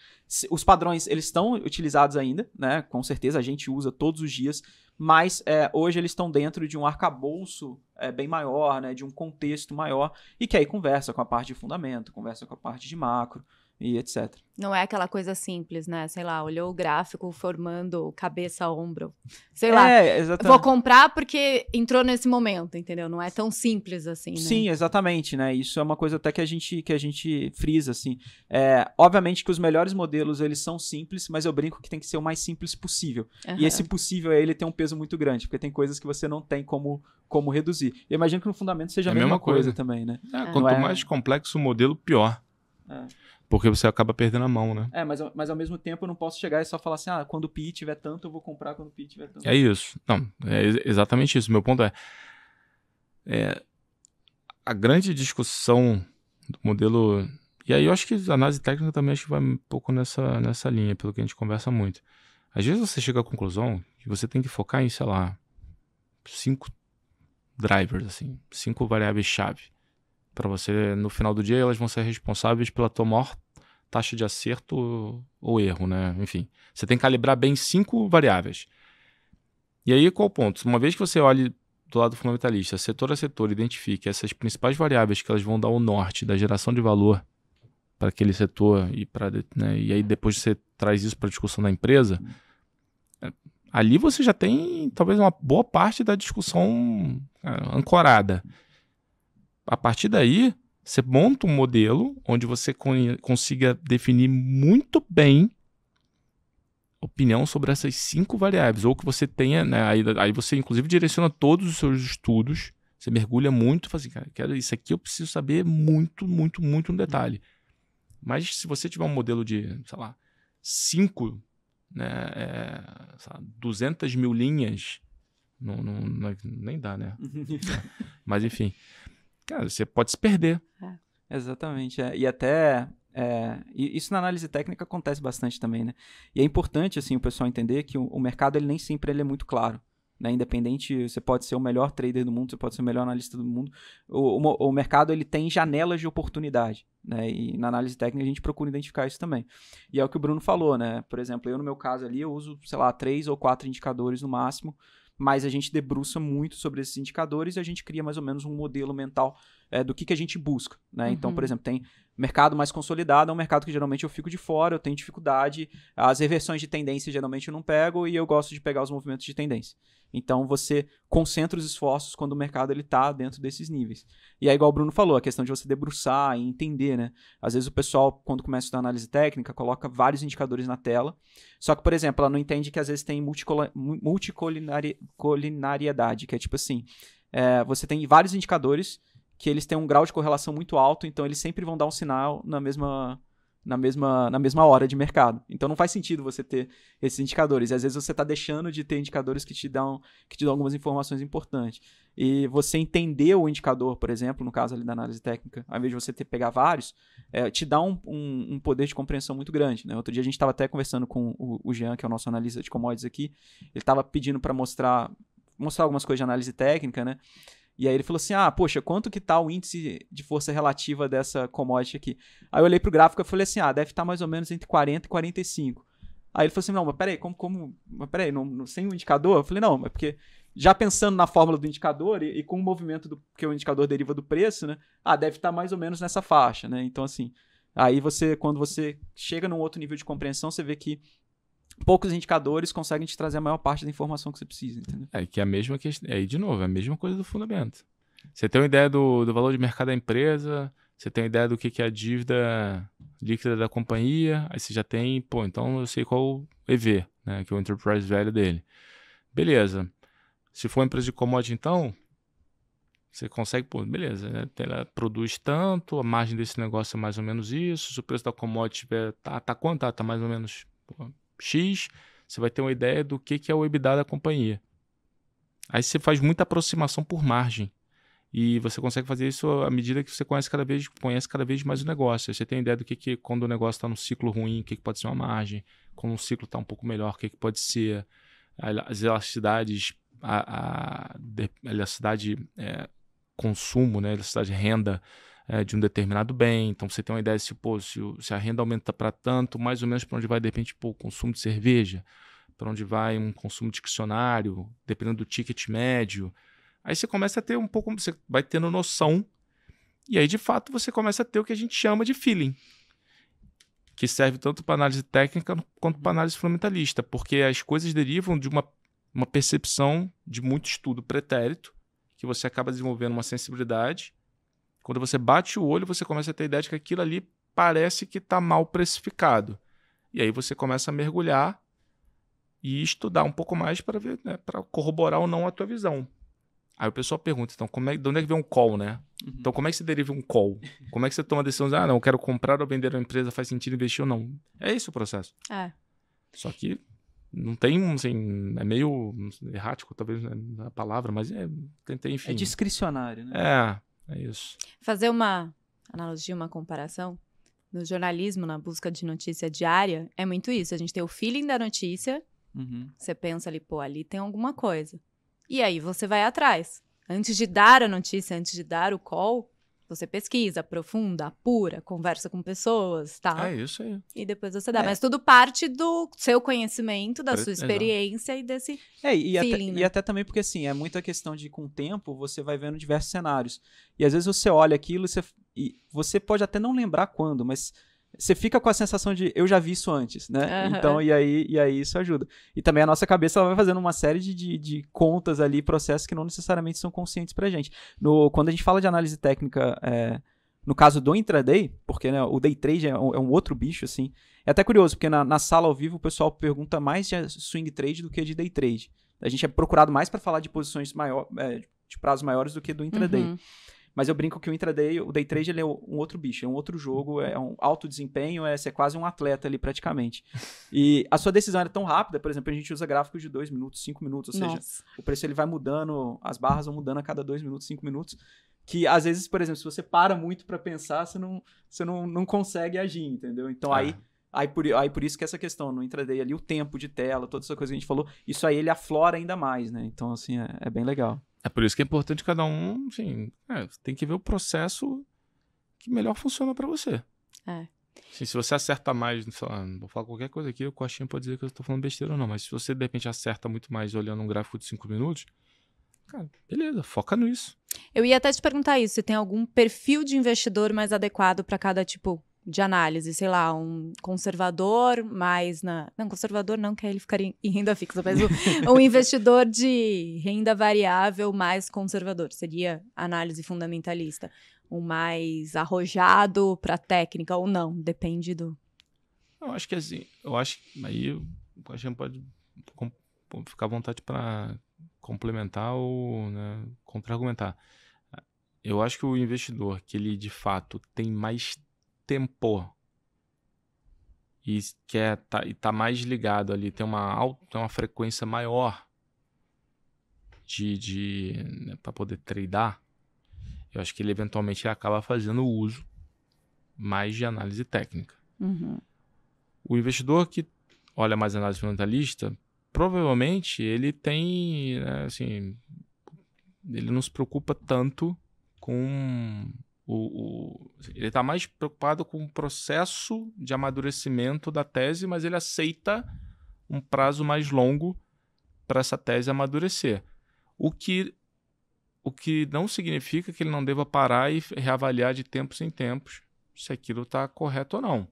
Os padrões, eles estão utilizados ainda, né? Com certeza a gente usa todos os dias, mas é, hoje eles estão dentro de um arcabouço é, bem maior, né? De um contexto maior e que aí conversa com a parte de fundamento, conversa com a parte de macro, e etc. Não é aquela coisa simples, né? Sei lá, olhou o gráfico formando cabeça, ombro. Sei é, lá. Exatamente. Vou comprar porque entrou nesse momento, entendeu? Não é tão simples assim, né? Sim, exatamente, né? Isso é uma coisa até que a gente que a gente frisa assim. É, obviamente que os melhores modelos, eles são simples, mas eu brinco que tem que ser o mais simples possível. Uhum. E esse possível ele tem um peso muito grande, porque tem coisas que você não tem como como reduzir. Eu imagino que no fundamento seja é a mesma, mesma coisa. coisa. também, né? É, é. quanto é? mais complexo o modelo, pior. É. Porque você acaba perdendo a mão, né? É, mas, mas ao mesmo tempo eu não posso chegar e só falar assim, ah, quando o PI tiver tanto, eu vou comprar quando o PI tiver tanto. É isso. Não, é exatamente isso. Meu ponto é, é a grande discussão do modelo... E aí eu acho que a análise técnica também acho que vai um pouco nessa, nessa linha, pelo que a gente conversa muito. Às vezes você chega à conclusão que você tem que focar em, sei lá, cinco drivers, assim, cinco variáveis-chave para você no final do dia elas vão ser responsáveis pela tua maior taxa de acerto ou erro, né? Enfim, você tem que calibrar bem cinco variáveis. E aí qual o ponto? Uma vez que você olhe do lado fundamentalista, setor a setor, identifique essas principais variáveis que elas vão dar o norte da geração de valor para aquele setor e para né, e aí depois você traz isso para a discussão da empresa, é, ali você já tem talvez uma boa parte da discussão é, ancorada a partir daí, você monta um modelo onde você consiga definir muito bem opinião sobre essas cinco variáveis, ou que você tenha, né, aí, aí, você inclusive direciona todos os seus estudos, você mergulha muito, fala assim, cara, quero, isso aqui eu preciso saber muito, muito, muito no detalhe. Mas se você tiver um modelo de, sei lá, cinco, né, é, lá, 200 mil linhas, não, não, não, é nem dá, né? Mas enfim, cara, você pode se perder. É, exatamente. É. E até. É, isso na análise técnica acontece bastante também, né? E é importante assim o pessoal entender que o, o mercado ele nem sempre ele é muito claro. Né, independente, você pode ser o melhor trader do mundo, você pode ser o melhor analista do mundo. O, o, o mercado ele tem janelas de oportunidade, né, E na análise técnica a gente procura identificar isso também. E é o que o Bruno falou, né? Por exemplo, eu no meu caso ali eu uso, sei lá, três ou quatro indicadores no máximo mas a gente debruça muito sobre esses indicadores e a gente cria mais ou menos um modelo mental é, do que, que a gente busca. Né? Uhum. Então, por uhum. exemplo, tem mercado mais consolidado é um mercado que geralmente eu fico de fora, eu tenho dificuldade, as reversões de tendência geralmente eu não pego e eu gosto de pegar os movimentos de tendência. Então você concentra os esforços quando o mercado ele está dentro desses níveis. E é igual o Bruno falou, a questão de você debruçar e entender, né? Às vezes o pessoal quando começa a dar análise técnica, coloca vários indicadores na tela. Só que, por exemplo, ela não entende que às vezes tem multicolinariedade, que é tipo assim, é, você tem vários indicadores que eles têm um grau de correlação muito alto, então eles sempre vão dar um sinal na mesma na mesma, na mesma hora de mercado. Então não faz sentido você ter esses indicadores. E às vezes você está deixando de ter indicadores que te dão que te dão algumas informações importantes. E você entender o indicador, por exemplo, no caso ali da análise técnica, ao invés de você ter pegar vários, é, te dá um, um, um, poder de compreensão muito grande. Né? Outro dia a gente estava até conversando com o, o Jean, que é o nosso analista de commodities aqui. Ele estava pedindo para mostrar mostrar algumas coisas de análise técnica, né? E aí ele falou assim: "Ah, poxa, quanto que tá o índice de força relativa dessa commodity aqui?". Aí eu olhei pro gráfico e falei assim: "Ah, deve estar tá mais ou menos entre 40 e 45". Aí ele falou assim: "Não, mas peraí, como como, mas peraí, não, não sem o um indicador?". Eu falei: "Não, mas porque já pensando na fórmula do indicador e, e com o movimento do que o indicador deriva do preço, né? Ah, deve estar tá mais ou menos nessa faixa, né? Então assim, aí você quando você chega num outro nível de compreensão, você vê que poucos indicadores conseguem te trazer a maior parte da informação que você precisa, entendeu? É que é a mesma questão. Aí, é, de novo, é a mesma coisa do fundamento. Você tem uma ideia do, do valor de mercado da empresa, você tem uma ideia do que, que é a dívida líquida da companhia, aí você já tem, pô, então eu sei qual o EV, né? Que é o Enterprise Value dele. Beleza. Se for uma empresa de commodity, então, você consegue, pô, beleza, né? ela produz tanto, a margem desse negócio é mais ou menos isso, se o preço da commodity tiver, tá, tá quanto? Tá, tá mais ou menos pô, X, você vai ter uma ideia do que, que é o EBITDA da companhia. Aí você faz muita aproximação por margem. E você consegue fazer isso à medida que você conhece cada vez, conhece cada vez mais o negócio. Aí você tem ideia do que, que quando o negócio está num ciclo ruim, o que, que pode ser uma margem, quando o ciclo está um pouco melhor, o que, que pode ser as elasticidades, a, a, a elasticidade é, consumo, né, elasticidade renda é, de um determinado bem. Então você tem uma ideia se, pô, se, se a renda aumenta para tanto, mais ou menos para onde vai, de repente, pô, o consumo de cerveja, para onde vai um consumo de dicionário, dependendo do ticket médio. Aí você começa a ter um pouco, você vai tendo noção, e aí de fato você começa a ter o que a gente chama de feeling que serve tanto para análise técnica quanto para análise fundamentalista, porque as coisas derivam de uma, uma percepção de muito estudo pretérito, que você acaba desenvolvendo uma sensibilidade quando você bate o olho, você começa a ter a ideia de que aquilo ali parece que está mal precificado. E aí você começa a mergulhar e estudar um pouco mais para ver, né, para corroborar ou não a tua visão. Aí o pessoal pergunta, então, como é, de onde é que vem um call, né? Uhum. Então, como é que se deriva um call? Como é que você toma a decisão de, ah, não, eu quero comprar ou vender uma empresa, faz sentido investir ou não? É esse o processo. É. Só que não tem, assim, é meio errático, talvez, né, a palavra, mas é, tem, tem, enfim. É discricionário, né? É. É isso. Fazer uma analogia, uma comparação. No jornalismo, na busca de notícia diária, é muito isso. A gente tem o feeling da notícia, uhum. você pensa ali, pô, ali tem alguma coisa. E aí você vai atrás. Antes de dar a notícia, antes de dar o call, você pesquisa, aprofunda, apura, conversa com pessoas, tá? É isso aí. E depois você dá. É. Mas tudo parte do seu conhecimento, da sua experiência Exato. e desse é, e feeling, até, né? E até também porque, assim, é muita questão de, com o tempo, você vai vendo diversos cenários. E às vezes você olha aquilo e você, e você pode até não lembrar quando, mas você fica com a sensação de eu já vi isso antes, né? Uhum. Então, e aí, e aí isso ajuda. E também a nossa cabeça ela vai fazendo uma série de, de, de contas ali, processos que não necessariamente são conscientes pra gente. No, quando a gente fala de análise técnica, é, no caso do intraday, porque né, o day trade é um, é um, outro bicho, assim. É até curioso, porque na, na sala ao vivo o pessoal pergunta mais de swing trade do que de day trade. A gente é procurado mais para falar de posições maior, é, de prazos maiores do que do intraday. Uhum. Mas eu brinco que o intraday, o day trade, ele é um outro bicho, é um outro jogo, é um alto desempenho, é você é quase um atleta ali praticamente. E a sua decisão era tão rápida, por exemplo, a gente usa gráficos de 2 minutos, 5 minutos, ou seja, Nossa. o preço ele vai mudando, as barras vão mudando a cada 2 minutos, 5 minutos que às vezes, por exemplo, se você para muito para pensar, você não, você não, não consegue agir, entendeu? Então aí, ah. aí, por, aí por isso que essa questão no intraday ali, o tempo de tela, toda essa coisa que a gente falou, isso aí ele aflora ainda mais, né? Então, assim, é, é bem legal. É por isso que é importante cada um, assim, é, tem que ver o processo que melhor funciona para você. É. Assim, se você acerta mais, sei lá, vou falar qualquer coisa aqui, o coxinha pode dizer que eu estou falando besteira ou não, mas se você de repente acerta muito mais olhando um gráfico de cinco minutos, cara, beleza, foca nisso. Eu ia até te perguntar isso, se tem algum perfil de investidor mais adequado para cada tipo de análise, sei lá, um conservador mais na. Não, conservador não, que ele ficaria em renda fixa, mas um, investidor de renda variável mais conservador, seria análise fundamentalista. O um mais arrojado para técnica ou não, depende do. Eu acho que assim, eu acho que aí a gente pode ficar à vontade para complementar ou né, contra-argumentar. Eu acho que o investidor que ele de fato tem mais tempo e quer tá, e tá mais ligado ali, tem uma alta, tem uma frequência maior de, de né, para poder tradar, eu acho que ele eventualmente acaba fazendo uso mais de análise técnica. Uhum. O investidor que olha mais análise fundamentalista, provavelmente ele tem, né, assim, ele não se preocupa tanto com o, o, ele está mais preocupado com o processo de amadurecimento da tese, mas ele aceita um prazo mais longo para essa tese amadurecer. O que, o que não significa que ele não deva parar e reavaliar de tempos em tempos se aquilo está correto ou não.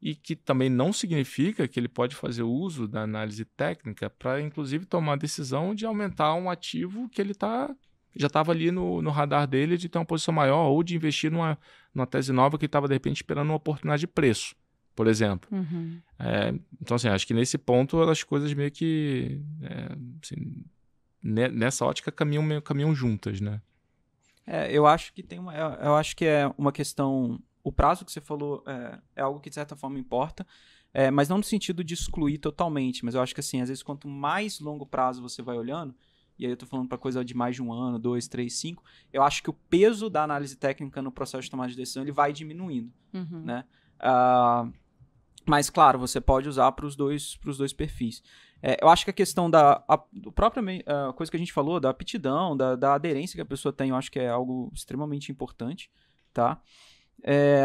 E que também não significa que ele pode fazer uso da análise técnica para, inclusive, tomar a decisão de aumentar um ativo que ele está já estava ali no, no, radar dele de ter uma posição maior ou de investir numa, numa tese nova que estava, de repente, esperando uma oportunidade de preço, por exemplo. Uhum. É, então, assim, acho que nesse ponto as coisas meio que. É, assim, nessa ótica caminham, caminham juntas, né? É, eu acho que tem uma. Eu acho que é uma questão. O prazo que você falou é, é algo que, de certa forma, importa. É, mas não no sentido de excluir totalmente, mas eu acho que assim, às vezes quanto mais longo prazo você vai olhando, e aí eu tô falando para coisa de mais de um ano, dois, três, cinco, eu acho que o peso da análise técnica no processo de tomada de decisão ele vai diminuindo, uhum. né? Uh, mas, claro, você pode usar para os dois, pros dois perfis. É, eu acho que a questão da a, do própria a ah, coisa que a gente falou, da aptidão, da, da aderência que a pessoa tem, eu acho que é algo extremamente importante, tá? É,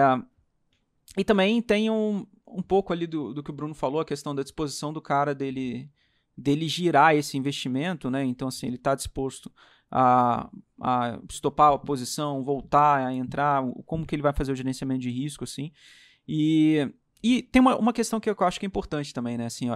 e também tem um, um pouco ali do, do que o Bruno falou, a questão da disposição do cara dele dele girar esse investimento, né? Então, assim, ele está disposto a, a estopar a posição, voltar a entrar, como que ele vai fazer o gerenciamento de risco, assim. E, e tem uma, uma questão que eu acho que é importante também, né? Assim, é,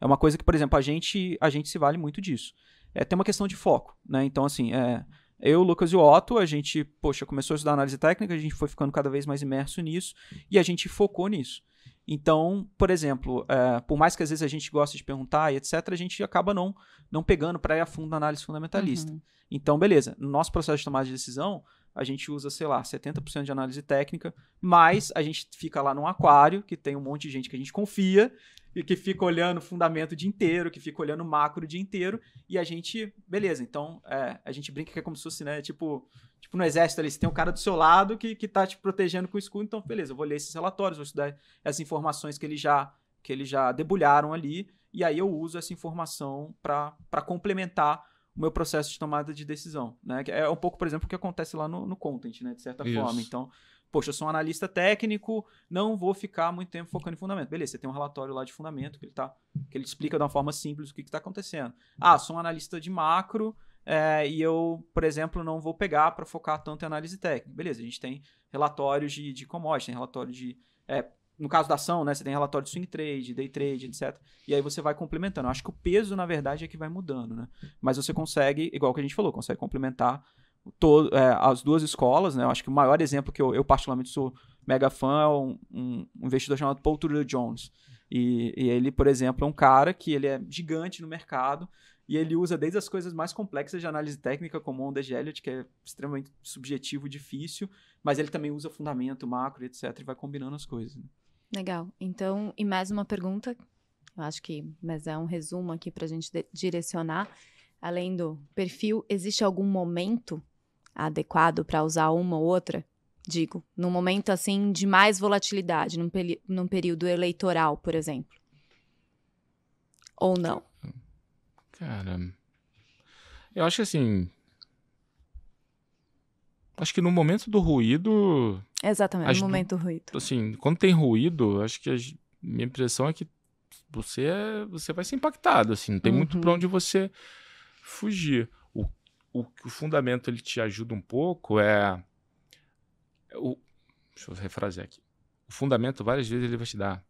é uma coisa que, por exemplo, a gente, a gente se vale muito disso. É, tem uma questão de foco, né? Então, assim, é, eu, Lucas e o Otto, a gente, poxa, começou a estudar análise técnica, a gente foi ficando cada vez mais imerso nisso e a gente focou nisso. Então, por exemplo, é, por mais que às vezes a gente goste de perguntar e etc., a gente acaba não, não pegando para ir a fundo na análise fundamentalista. Uhum. Então, beleza, no nosso processo de tomada de decisão, a gente usa, sei lá, 70% de análise técnica, mas a gente fica lá num aquário, que tem um monte de gente que a gente confia, e que fica olhando fundamento o dia inteiro, que fica olhando macro o dia inteiro, e a gente, beleza, então é, a gente brinca que é como se fosse, né, tipo, tipo no exército ali, você tem um cara do seu lado que, que tá te protegendo com o escudo, então beleza, eu vou ler esses relatórios, vou estudar as informações que ele já, que ele já debulharam ali, e aí eu uso essa informação para complementar o meu processo de tomada de decisão, né? É um pouco, por exemplo, o que acontece lá no, no content, né? De certa Isso. forma. Então, poxa, eu sou um analista técnico, não vou ficar muito tempo focando em fundamento. Beleza, você tem um relatório lá de fundamento que ele, tá, que ele explica de uma forma simples o que está acontecendo. Ah, sou um analista de macro é, e eu, por exemplo, não vou pegar para focar tanto em análise técnica. Beleza, a gente tem relatórios de, de commodities, tem relatório de é, no caso da ação, né, você tem relatório de swing trade, day trade, etc. E aí você vai complementando. Eu acho que o peso, na verdade, é que vai mudando, né? Mas você consegue, igual que a gente falou, consegue complementar todo, é, as duas escolas, né? Eu acho que o maior exemplo que eu, eu particularmente sou mega fã é um, um investidor chamado Paul Tudor Jones. E, e, ele, por exemplo, é um cara que ele é gigante no mercado e ele usa desde as coisas mais complexas de análise técnica, como onda de Elliott, que é extremamente subjetivo, difícil, mas ele também usa fundamento, macro, etc, e vai combinando as coisas. Né? Legal. Então, e mais uma pergunta, eu acho que, mas é um resumo aqui para a gente direcionar. Além do perfil, existe algum momento adequado para usar uma ou outra? Digo, num momento assim de mais volatilidade, num, num período eleitoral, por exemplo. Ou não? Cara, eu acho que assim. Acho que no momento do ruído, Exatamente, as, momento do ruído. Assim, quando tem ruído, acho que a minha impressão é que você, é, você vai ser impactado, assim, não tem uhum. muito para onde você fugir. O, o, o fundamento ele te ajuda um pouco é, é. O, deixa eu refrasear aqui. O fundamento, várias vezes, ele vai te dar.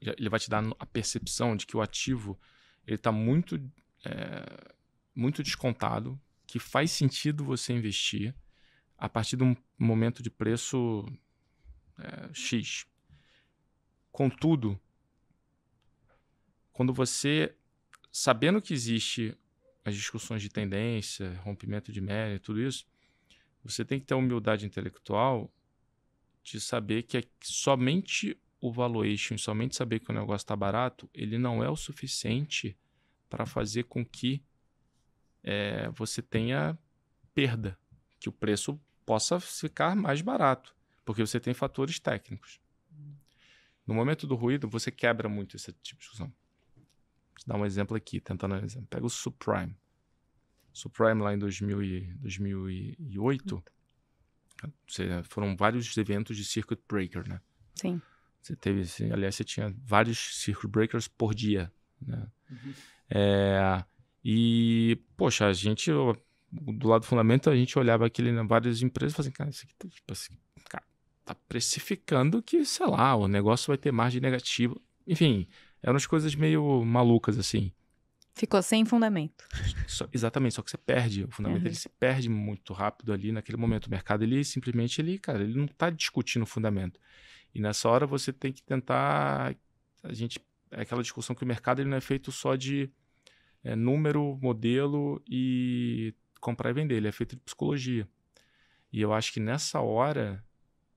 Ele vai te dar a percepção de que o ativo ele está muito, é, muito descontado, que faz sentido você investir a partir de um momento de preço é, X. Contudo, quando você, sabendo que existe as discussões de tendência, rompimento de média, tudo isso, você tem que ter a humildade intelectual de saber que é somente o valuation, somente saber que o negócio está barato, ele não é o suficiente para fazer com que é, você tenha perda que o preço possa ficar mais barato, porque você tem fatores técnicos. No momento do ruído, você quebra muito esse tipo de discussão. Vou dar um exemplo aqui, tentando um exemplo. Pega o subprime. Subprime lá em 2000 2008, foram vários eventos de circuit breaker, né? Sim. Você teve, aliás, você tinha vários circuit breakers por dia, né? Uhum. É, e, poxa, a gente, do lado do fundamento, a gente olhava aquele em né, várias empresas e falava assim, cara, isso aqui tá, tipo assim, cara, tá precificando que, sei lá, o negócio vai ter margem negativa. Enfim, eram as coisas meio malucas, assim. Ficou sem fundamento. Só, exatamente, só que você perde. O fundamento uhum. ele se perde muito rápido ali naquele momento. O mercado, ele simplesmente, ele, cara, ele não está discutindo o fundamento. E nessa hora você tem que tentar. A gente. É aquela discussão que o mercado ele não é feito só de é, número, modelo e comprar e vender, ele é feito de psicologia. E eu acho que nessa hora,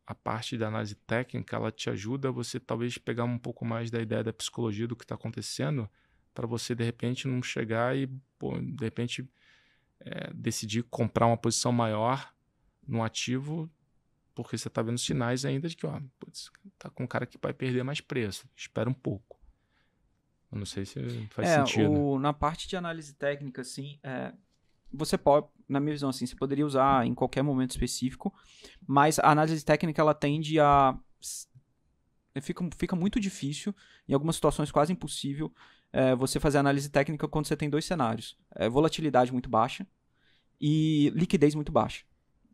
a parte da análise técnica, ela te ajuda a você talvez pegar um pouco mais da ideia da psicologia do que está acontecendo, para você de repente não chegar e, pô, de repente, é, decidir comprar uma posição maior no ativo porque você está vendo sinais ainda de que, está com um cara que vai perder mais preço. Espera um pouco. Eu não sei se faz é, sentido. O, na parte de análise técnica, assim, é, você pode, na minha visão, assim, você poderia usar em qualquer momento específico, mas a análise técnica ela tende a fica, fica muito difícil, em algumas situações quase impossível, é, você fazer análise técnica quando você tem dois cenários: é, volatilidade muito baixa e liquidez muito baixa.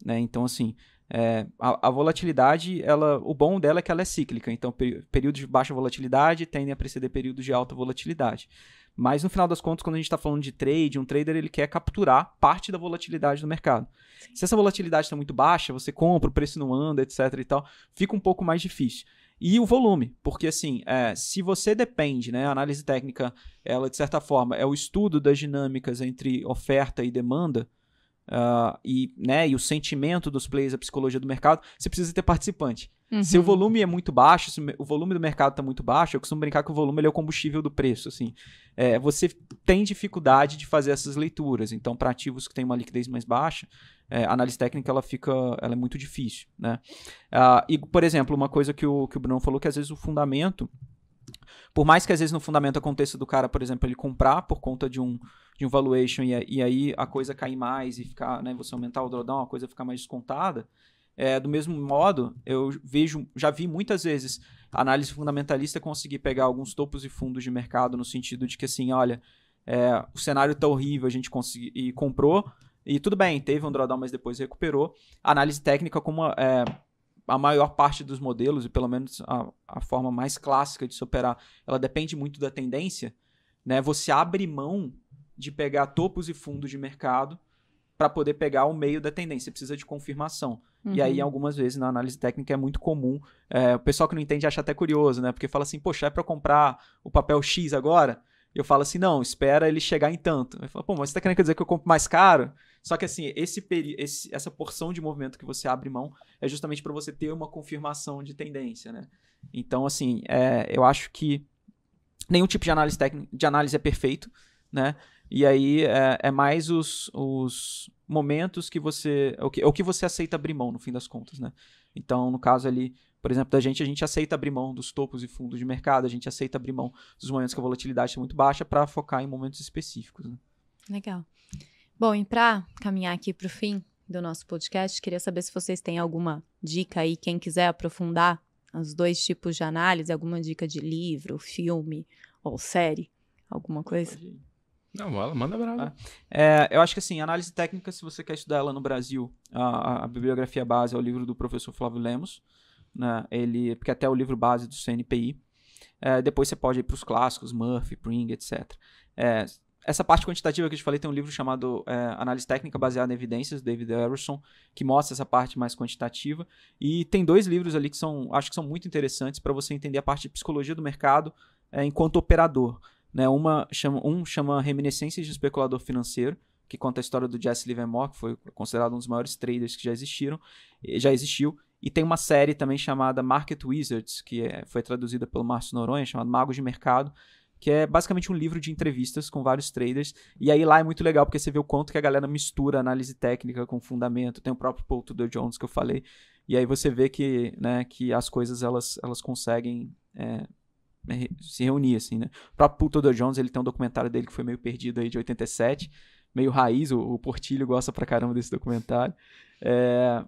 Né? Então, assim, é, a, a, volatilidade, ela, o bom dela é que ela é cíclica. Então, períodos de baixa volatilidade tendem a preceder períodos de alta volatilidade. Mas no final das contas, quando a gente está falando de trade, um trader ele quer capturar parte da volatilidade do mercado. Sim. Se essa volatilidade está muito baixa, você compra, o preço não anda, etc. e tal, fica um pouco mais difícil. E o volume, porque assim, é, se você depende, né, a análise técnica, ela de certa forma é o estudo das dinâmicas entre oferta e demanda, uh, e, né, e o sentimento dos players, a psicologia do mercado, você precisa ter participante. Uhum. Se o uhum. volume é muito baixo, se o volume do mercado está muito baixo, eu costumo brincar que o volume é o combustível do preço. Assim, é, você tem dificuldade de fazer essas leituras. Então, para ativos que têm uma liquidez mais baixa, é, a análise técnica ela fica, ela é muito difícil, né? Ah, e por exemplo, uma coisa que o que o Bruno falou que às vezes o fundamento por mais que às vezes no fundamento aconteça do cara, por exemplo, ele comprar por conta de um, de um valuation e, e aí a coisa cair mais e ficar, né, você aumentar o drawdown, a coisa ficar mais descontada, é, do mesmo modo, eu vejo, já vi muitas vezes a análise fundamentalista conseguir pegar alguns topos e fundos de mercado no sentido de que assim, olha, é, o cenário tá horrível, a gente consegui, e comprou, e tudo bem, teve um drawdown, mas depois recuperou. A análise técnica, como é, a maior parte dos modelos, e pelo menos a, a forma mais clássica de se operar, ela depende muito da tendência, né? Você abre mão de pegar topos e fundos de mercado para poder pegar o meio da tendência, precisa de confirmação. Uhum. E aí, uhum. algumas vezes, na análise técnica é muito comum, é, o pessoal que não entende acha até curioso, né? Porque fala assim, poxa, é para comprar o papel X agora? Eu falo assim, não, espera ele chegar em tanto. Eu falo, pô, mas você tá querendo dizer que eu compro mais caro? Só que assim, esse, esse essa porção de movimento que você abre mão é justamente para você ter uma confirmação de tendência, né? Então, assim, é, eu acho que nenhum tipo de análise, de análise é perfeito, né? E aí é, é mais os, os momentos que você. O que, o que você aceita abrir mão, no fim das contas, né? Então, no caso ali, por exemplo, da gente, a gente aceita abrir mão dos topos e fundos de mercado, a gente aceita abrir mão dos momentos que a volatilidade é muito baixa para focar em momentos específicos. Né? Legal. Bom, e para caminhar aqui para o fim do nosso podcast, queria saber se vocês têm alguma dica aí, quem quiser aprofundar os dois tipos de análise, alguma dica de livro, filme ou série, alguma coisa? Imagina. Não, manda brava. É, é, eu acho que assim, análise técnica, se você quer estudar ela no Brasil, a, a bibliografia base é o livro do professor Flávio Lemos, né? Ele, porque até é o livro base do CNPI. É, depois você pode ir para os clássicos, Murphy, Pring, etc. É, essa parte quantitativa que eu te falei tem um livro chamado é, Análise Técnica Baseada em Evidências, do David Everson, que mostra essa parte mais quantitativa. E tem dois livros ali que são, acho que são muito interessantes para você entender a parte de psicologia do mercado é, enquanto operador. Né? Uma chama, um chama Reminiscências de Especulador Financeiro, que conta a história do Jesse Livermore, que foi considerado um dos maiores traders que já existiram, já existiu. E tem uma série também chamada Market Wizards, que é, foi traduzida pelo Márcio Noronha, chamado Magos de Mercado, que é basicamente um livro de entrevistas com vários traders. E aí lá é muito legal, porque você vê o quanto que a galera mistura análise técnica com fundamento. Tem o próprio Paul Tudor Jones que eu falei. E aí você vê que, né, que as coisas elas, elas conseguem é, né, se reunir, assim, né? O próprio Tudor Jones, ele tem um documentário dele que foi meio perdido aí, de 87, meio raiz, o, o Portilho gosta pra caramba desse documentário. É...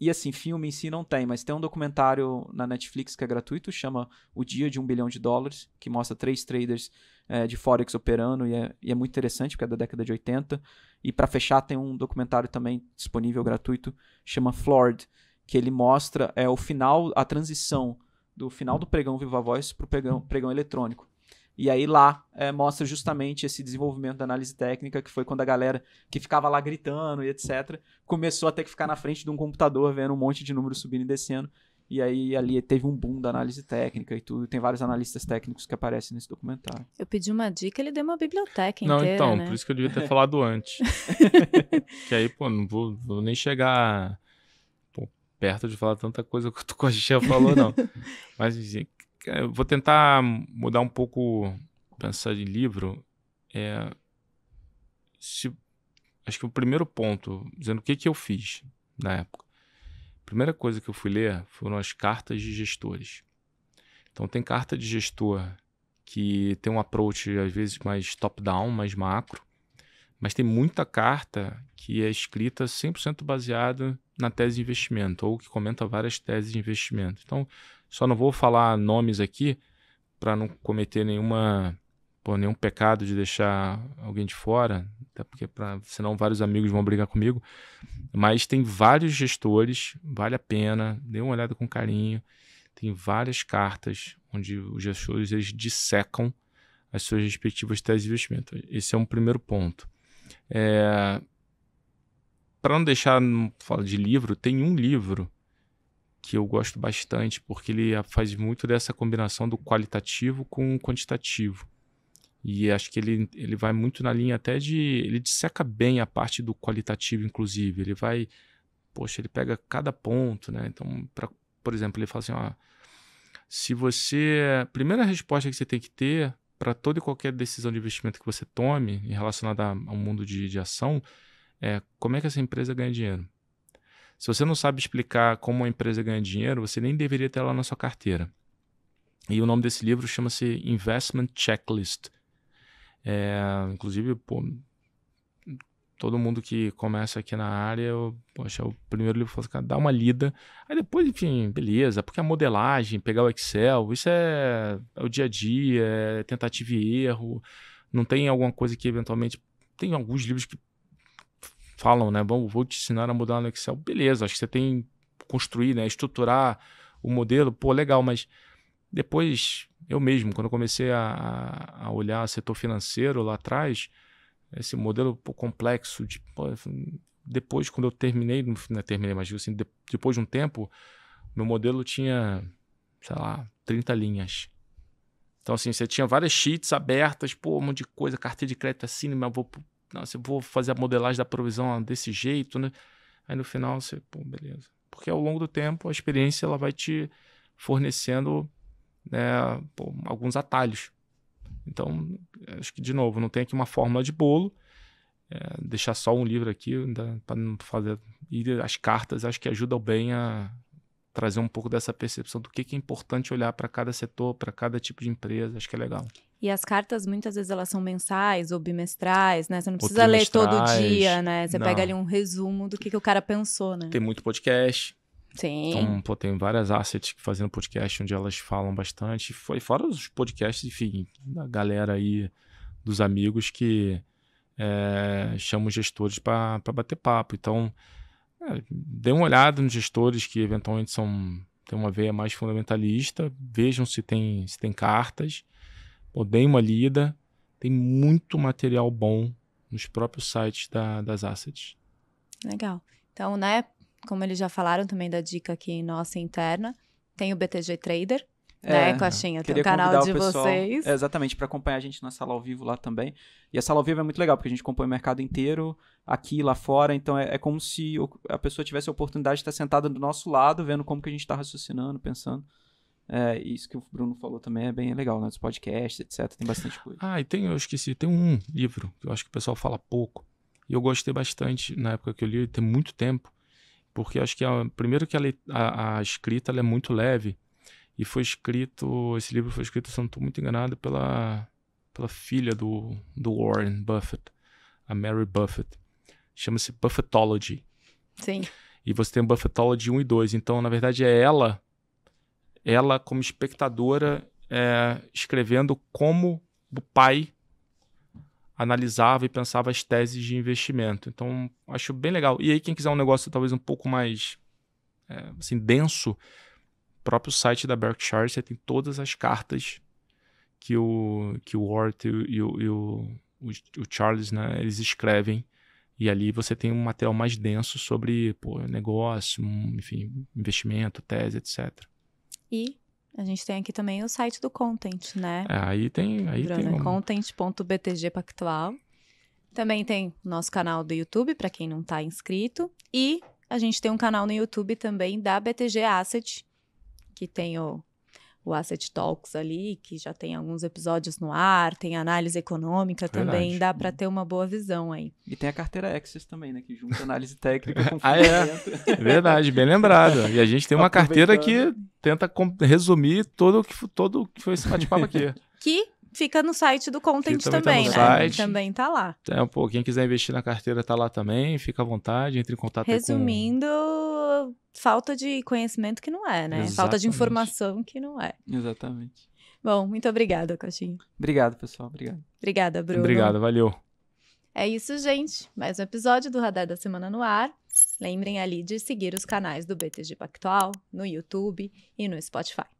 E assim, filme em si não tem, mas tem um documentário na Netflix que é gratuito, chama O Dia de um Bilhão de Dólares, que mostra três traders é, de Forex operando, e é, e é, muito interessante, porque é da década de 80. E para fechar, tem um documentário também disponível gratuito, chama Floored, que ele mostra é, o final, a transição do final do pregão Viva Voz para o pregão, pregão eletrônico. E aí lá é, mostra justamente esse desenvolvimento da análise técnica, que foi quando a galera que ficava lá gritando e etc., começou a ter que ficar na frente de um computador vendo um monte de números subindo e descendo. E aí ali teve um boom da análise técnica e tudo. Tem vários analistas técnicos que aparecem nesse documentário. Eu pedi uma dica, ele deu uma biblioteca inteira, Não, então, né? por isso que eu devia ter falado antes. que aí, pô, não vou, vou nem chegar perto de falar tanta coisa que o Cochechel falou, não. Mas eu vou tentar mudar um pouco, pensar em livro. É, se, acho que o primeiro ponto, dizendo o que, que eu fiz na época. A primeira coisa que eu fui ler foram as cartas de gestores. Então, tem carta de gestor que tem um approach, às vezes, mais top-down, mais macro. Mas tem muita carta que é escrita 100% baseada na tese de investimento ou que comenta várias teses de investimento. Então, só não vou falar nomes aqui para não cometer nenhuma pô, nenhum pecado de deixar alguém de fora, até porque pra, senão vários amigos vão brigar comigo. Mas tem vários gestores, vale a pena, dê uma olhada com carinho. Tem várias cartas onde os gestores eles dissecam as suas respectivas teses de investimento. Esse é um primeiro ponto. É, para não deixar fala de livro, tem um livro que eu gosto bastante porque ele faz muito dessa combinação do qualitativo com o quantitativo. E acho que ele, ele vai muito na linha até de. Ele disseca bem a parte do qualitativo, inclusive. Ele vai. Poxa, ele pega cada ponto, né? Então, pra, por exemplo, ele fala assim: ó, se você. primeira resposta que você tem que ter para toda e qualquer decisão de investimento que você tome em relacionada ao mundo de, de ação é como é que essa empresa ganha dinheiro. Se você não sabe explicar como uma empresa ganha dinheiro, você nem deveria ter ela na sua carteira. E o nome desse livro chama-se Investment Checklist. É, inclusive, pô, todo mundo que começa aqui na área, eu, poxa, o primeiro livro foi dá uma lida. Aí depois, enfim, beleza, porque a é modelagem, pegar o Excel, isso é, é o dia a dia, é tentativa e erro. Não tem alguma coisa que eventualmente. Tem alguns livros que falam, né? Bom, vou te ensinar a mudar no Excel. Beleza, acho que você tem que construir, né? Estruturar o modelo, pô, legal, mas depois eu mesmo, quando eu comecei a, a olhar setor financeiro lá atrás, esse modelo pô, complexo de pô, assim, depois quando eu terminei, não né, terminei, mas assim, de, depois de um tempo, meu modelo tinha, sei lá, 30 linhas. Então, assim, você tinha várias sheets abertas, pô, um monte de coisa, carteira de crédito assim, mas vou nossa, eu vou fazer a modelagem da provisão desse jeito, né? Aí no final você, pô, beleza. Porque ao longo do tempo a experiência ela vai te fornecendo né, pô, alguns atalhos. Então, acho que, de novo, não tem aqui uma fórmula de bolo. É, deixar só um livro aqui para não fazer. E as cartas acho que ajudam bem a trazer um pouco dessa percepção do que, que é importante olhar para cada setor, para cada tipo de empresa. Acho que é legal. E as cartas, muitas vezes, elas são mensais ou bimestrais, né? Você não precisa ler todo dia, né? Você não. pega ali um resumo do que, que o cara pensou, né? Tem muito podcast. Sim. Então, pô, tem várias assets fazendo podcast onde elas falam bastante. Foi fora os podcasts, enfim, da galera aí, dos amigos que é, chamam os gestores para bater papo. Então, é, dê uma olhada nos gestores que eventualmente são tem uma veia mais fundamentalista, vejam se tem, se tem cartas. Pô, dei uma lida. Tem muito material bom nos próprios sites da, das assets. Legal. Então, né, como eles já falaram também da dica aqui nossa interna, tem o BTG Trader, é, né, Coxinha? Tem o canal de o pessoal, vocês. É, exatamente, para acompanhar a gente na sala ao vivo lá também. E a sala ao vivo é muito legal, porque a gente acompanha o mercado inteiro, aqui, lá fora. Então é, é como se a pessoa tivesse a oportunidade de estar sentada do nosso lado, vendo como que a gente está raciocinando, pensando. É, isso que o Bruno falou também é bem legal, né? Dos podcasts, etc. Tem bastante coisa. Ah, e tem, eu esqueci, tem um livro que eu acho que o pessoal fala pouco. E eu gostei bastante na época que eu li, tem muito tempo. Porque acho que, a, primeiro, que a, a, a escrita é muito leve. E foi escrito, esse livro foi escrito, se eu não estou muito enganado, pela, pela filha do, do Warren Buffett, a Mary Buffett. Chama-se Buffetology. Sim. E você tem Buffetology 1 e 2. Então, na verdade, é ela ela como espectadora é, escrevendo como o pai analisava e pensava as teses de investimento. Então, acho bem legal. E aí, quem quiser um negócio talvez um pouco mais é, assim, denso, próprio site da Berkshire, você tem todas as cartas que o, que o Ward e, e, e, o, o, o Charles, né, eles escrevem. E ali você tem um material mais denso sobre pô, negócio, enfim, investimento, tese, etc. E a gente tem aqui também o site do Content, né? É, aí tem. Aí Bruna, tem um... Content.btg Pactual. Também tem nosso canal do YouTube, para quem não está inscrito. E a gente tem um canal no YouTube também da BTG Asset, que tem o o Asset Talks ali, que já tem alguns episódios no ar, tem análise econômica Verdade. também, dá para ter uma boa visão aí. E tem a carteira Access também, né, que junta análise técnica com ah, é. Verdade, bem lembrado. E a gente tem uma carteira que tenta resumir todo o que, todo o que foi esse bate-papo aqui. Que fica no site do Content também, também, tá né? Site. Também tá lá. Então, pô, quem quiser investir na carteira tá lá também, fica à vontade, entre em contato Resumindo, com... falta de conhecimento que não é, né? Exatamente. Falta de informação que não é. Exatamente. Bom, muito obrigada, Coxinho. Obrigado, pessoal. Obrigado. Obrigada, Bruno. Obrigado, valeu. É isso, gente. Mais um episódio do Radar da Semana no ar. Lembrem ali de seguir os canais do BTG Pactual no YouTube e no Spotify.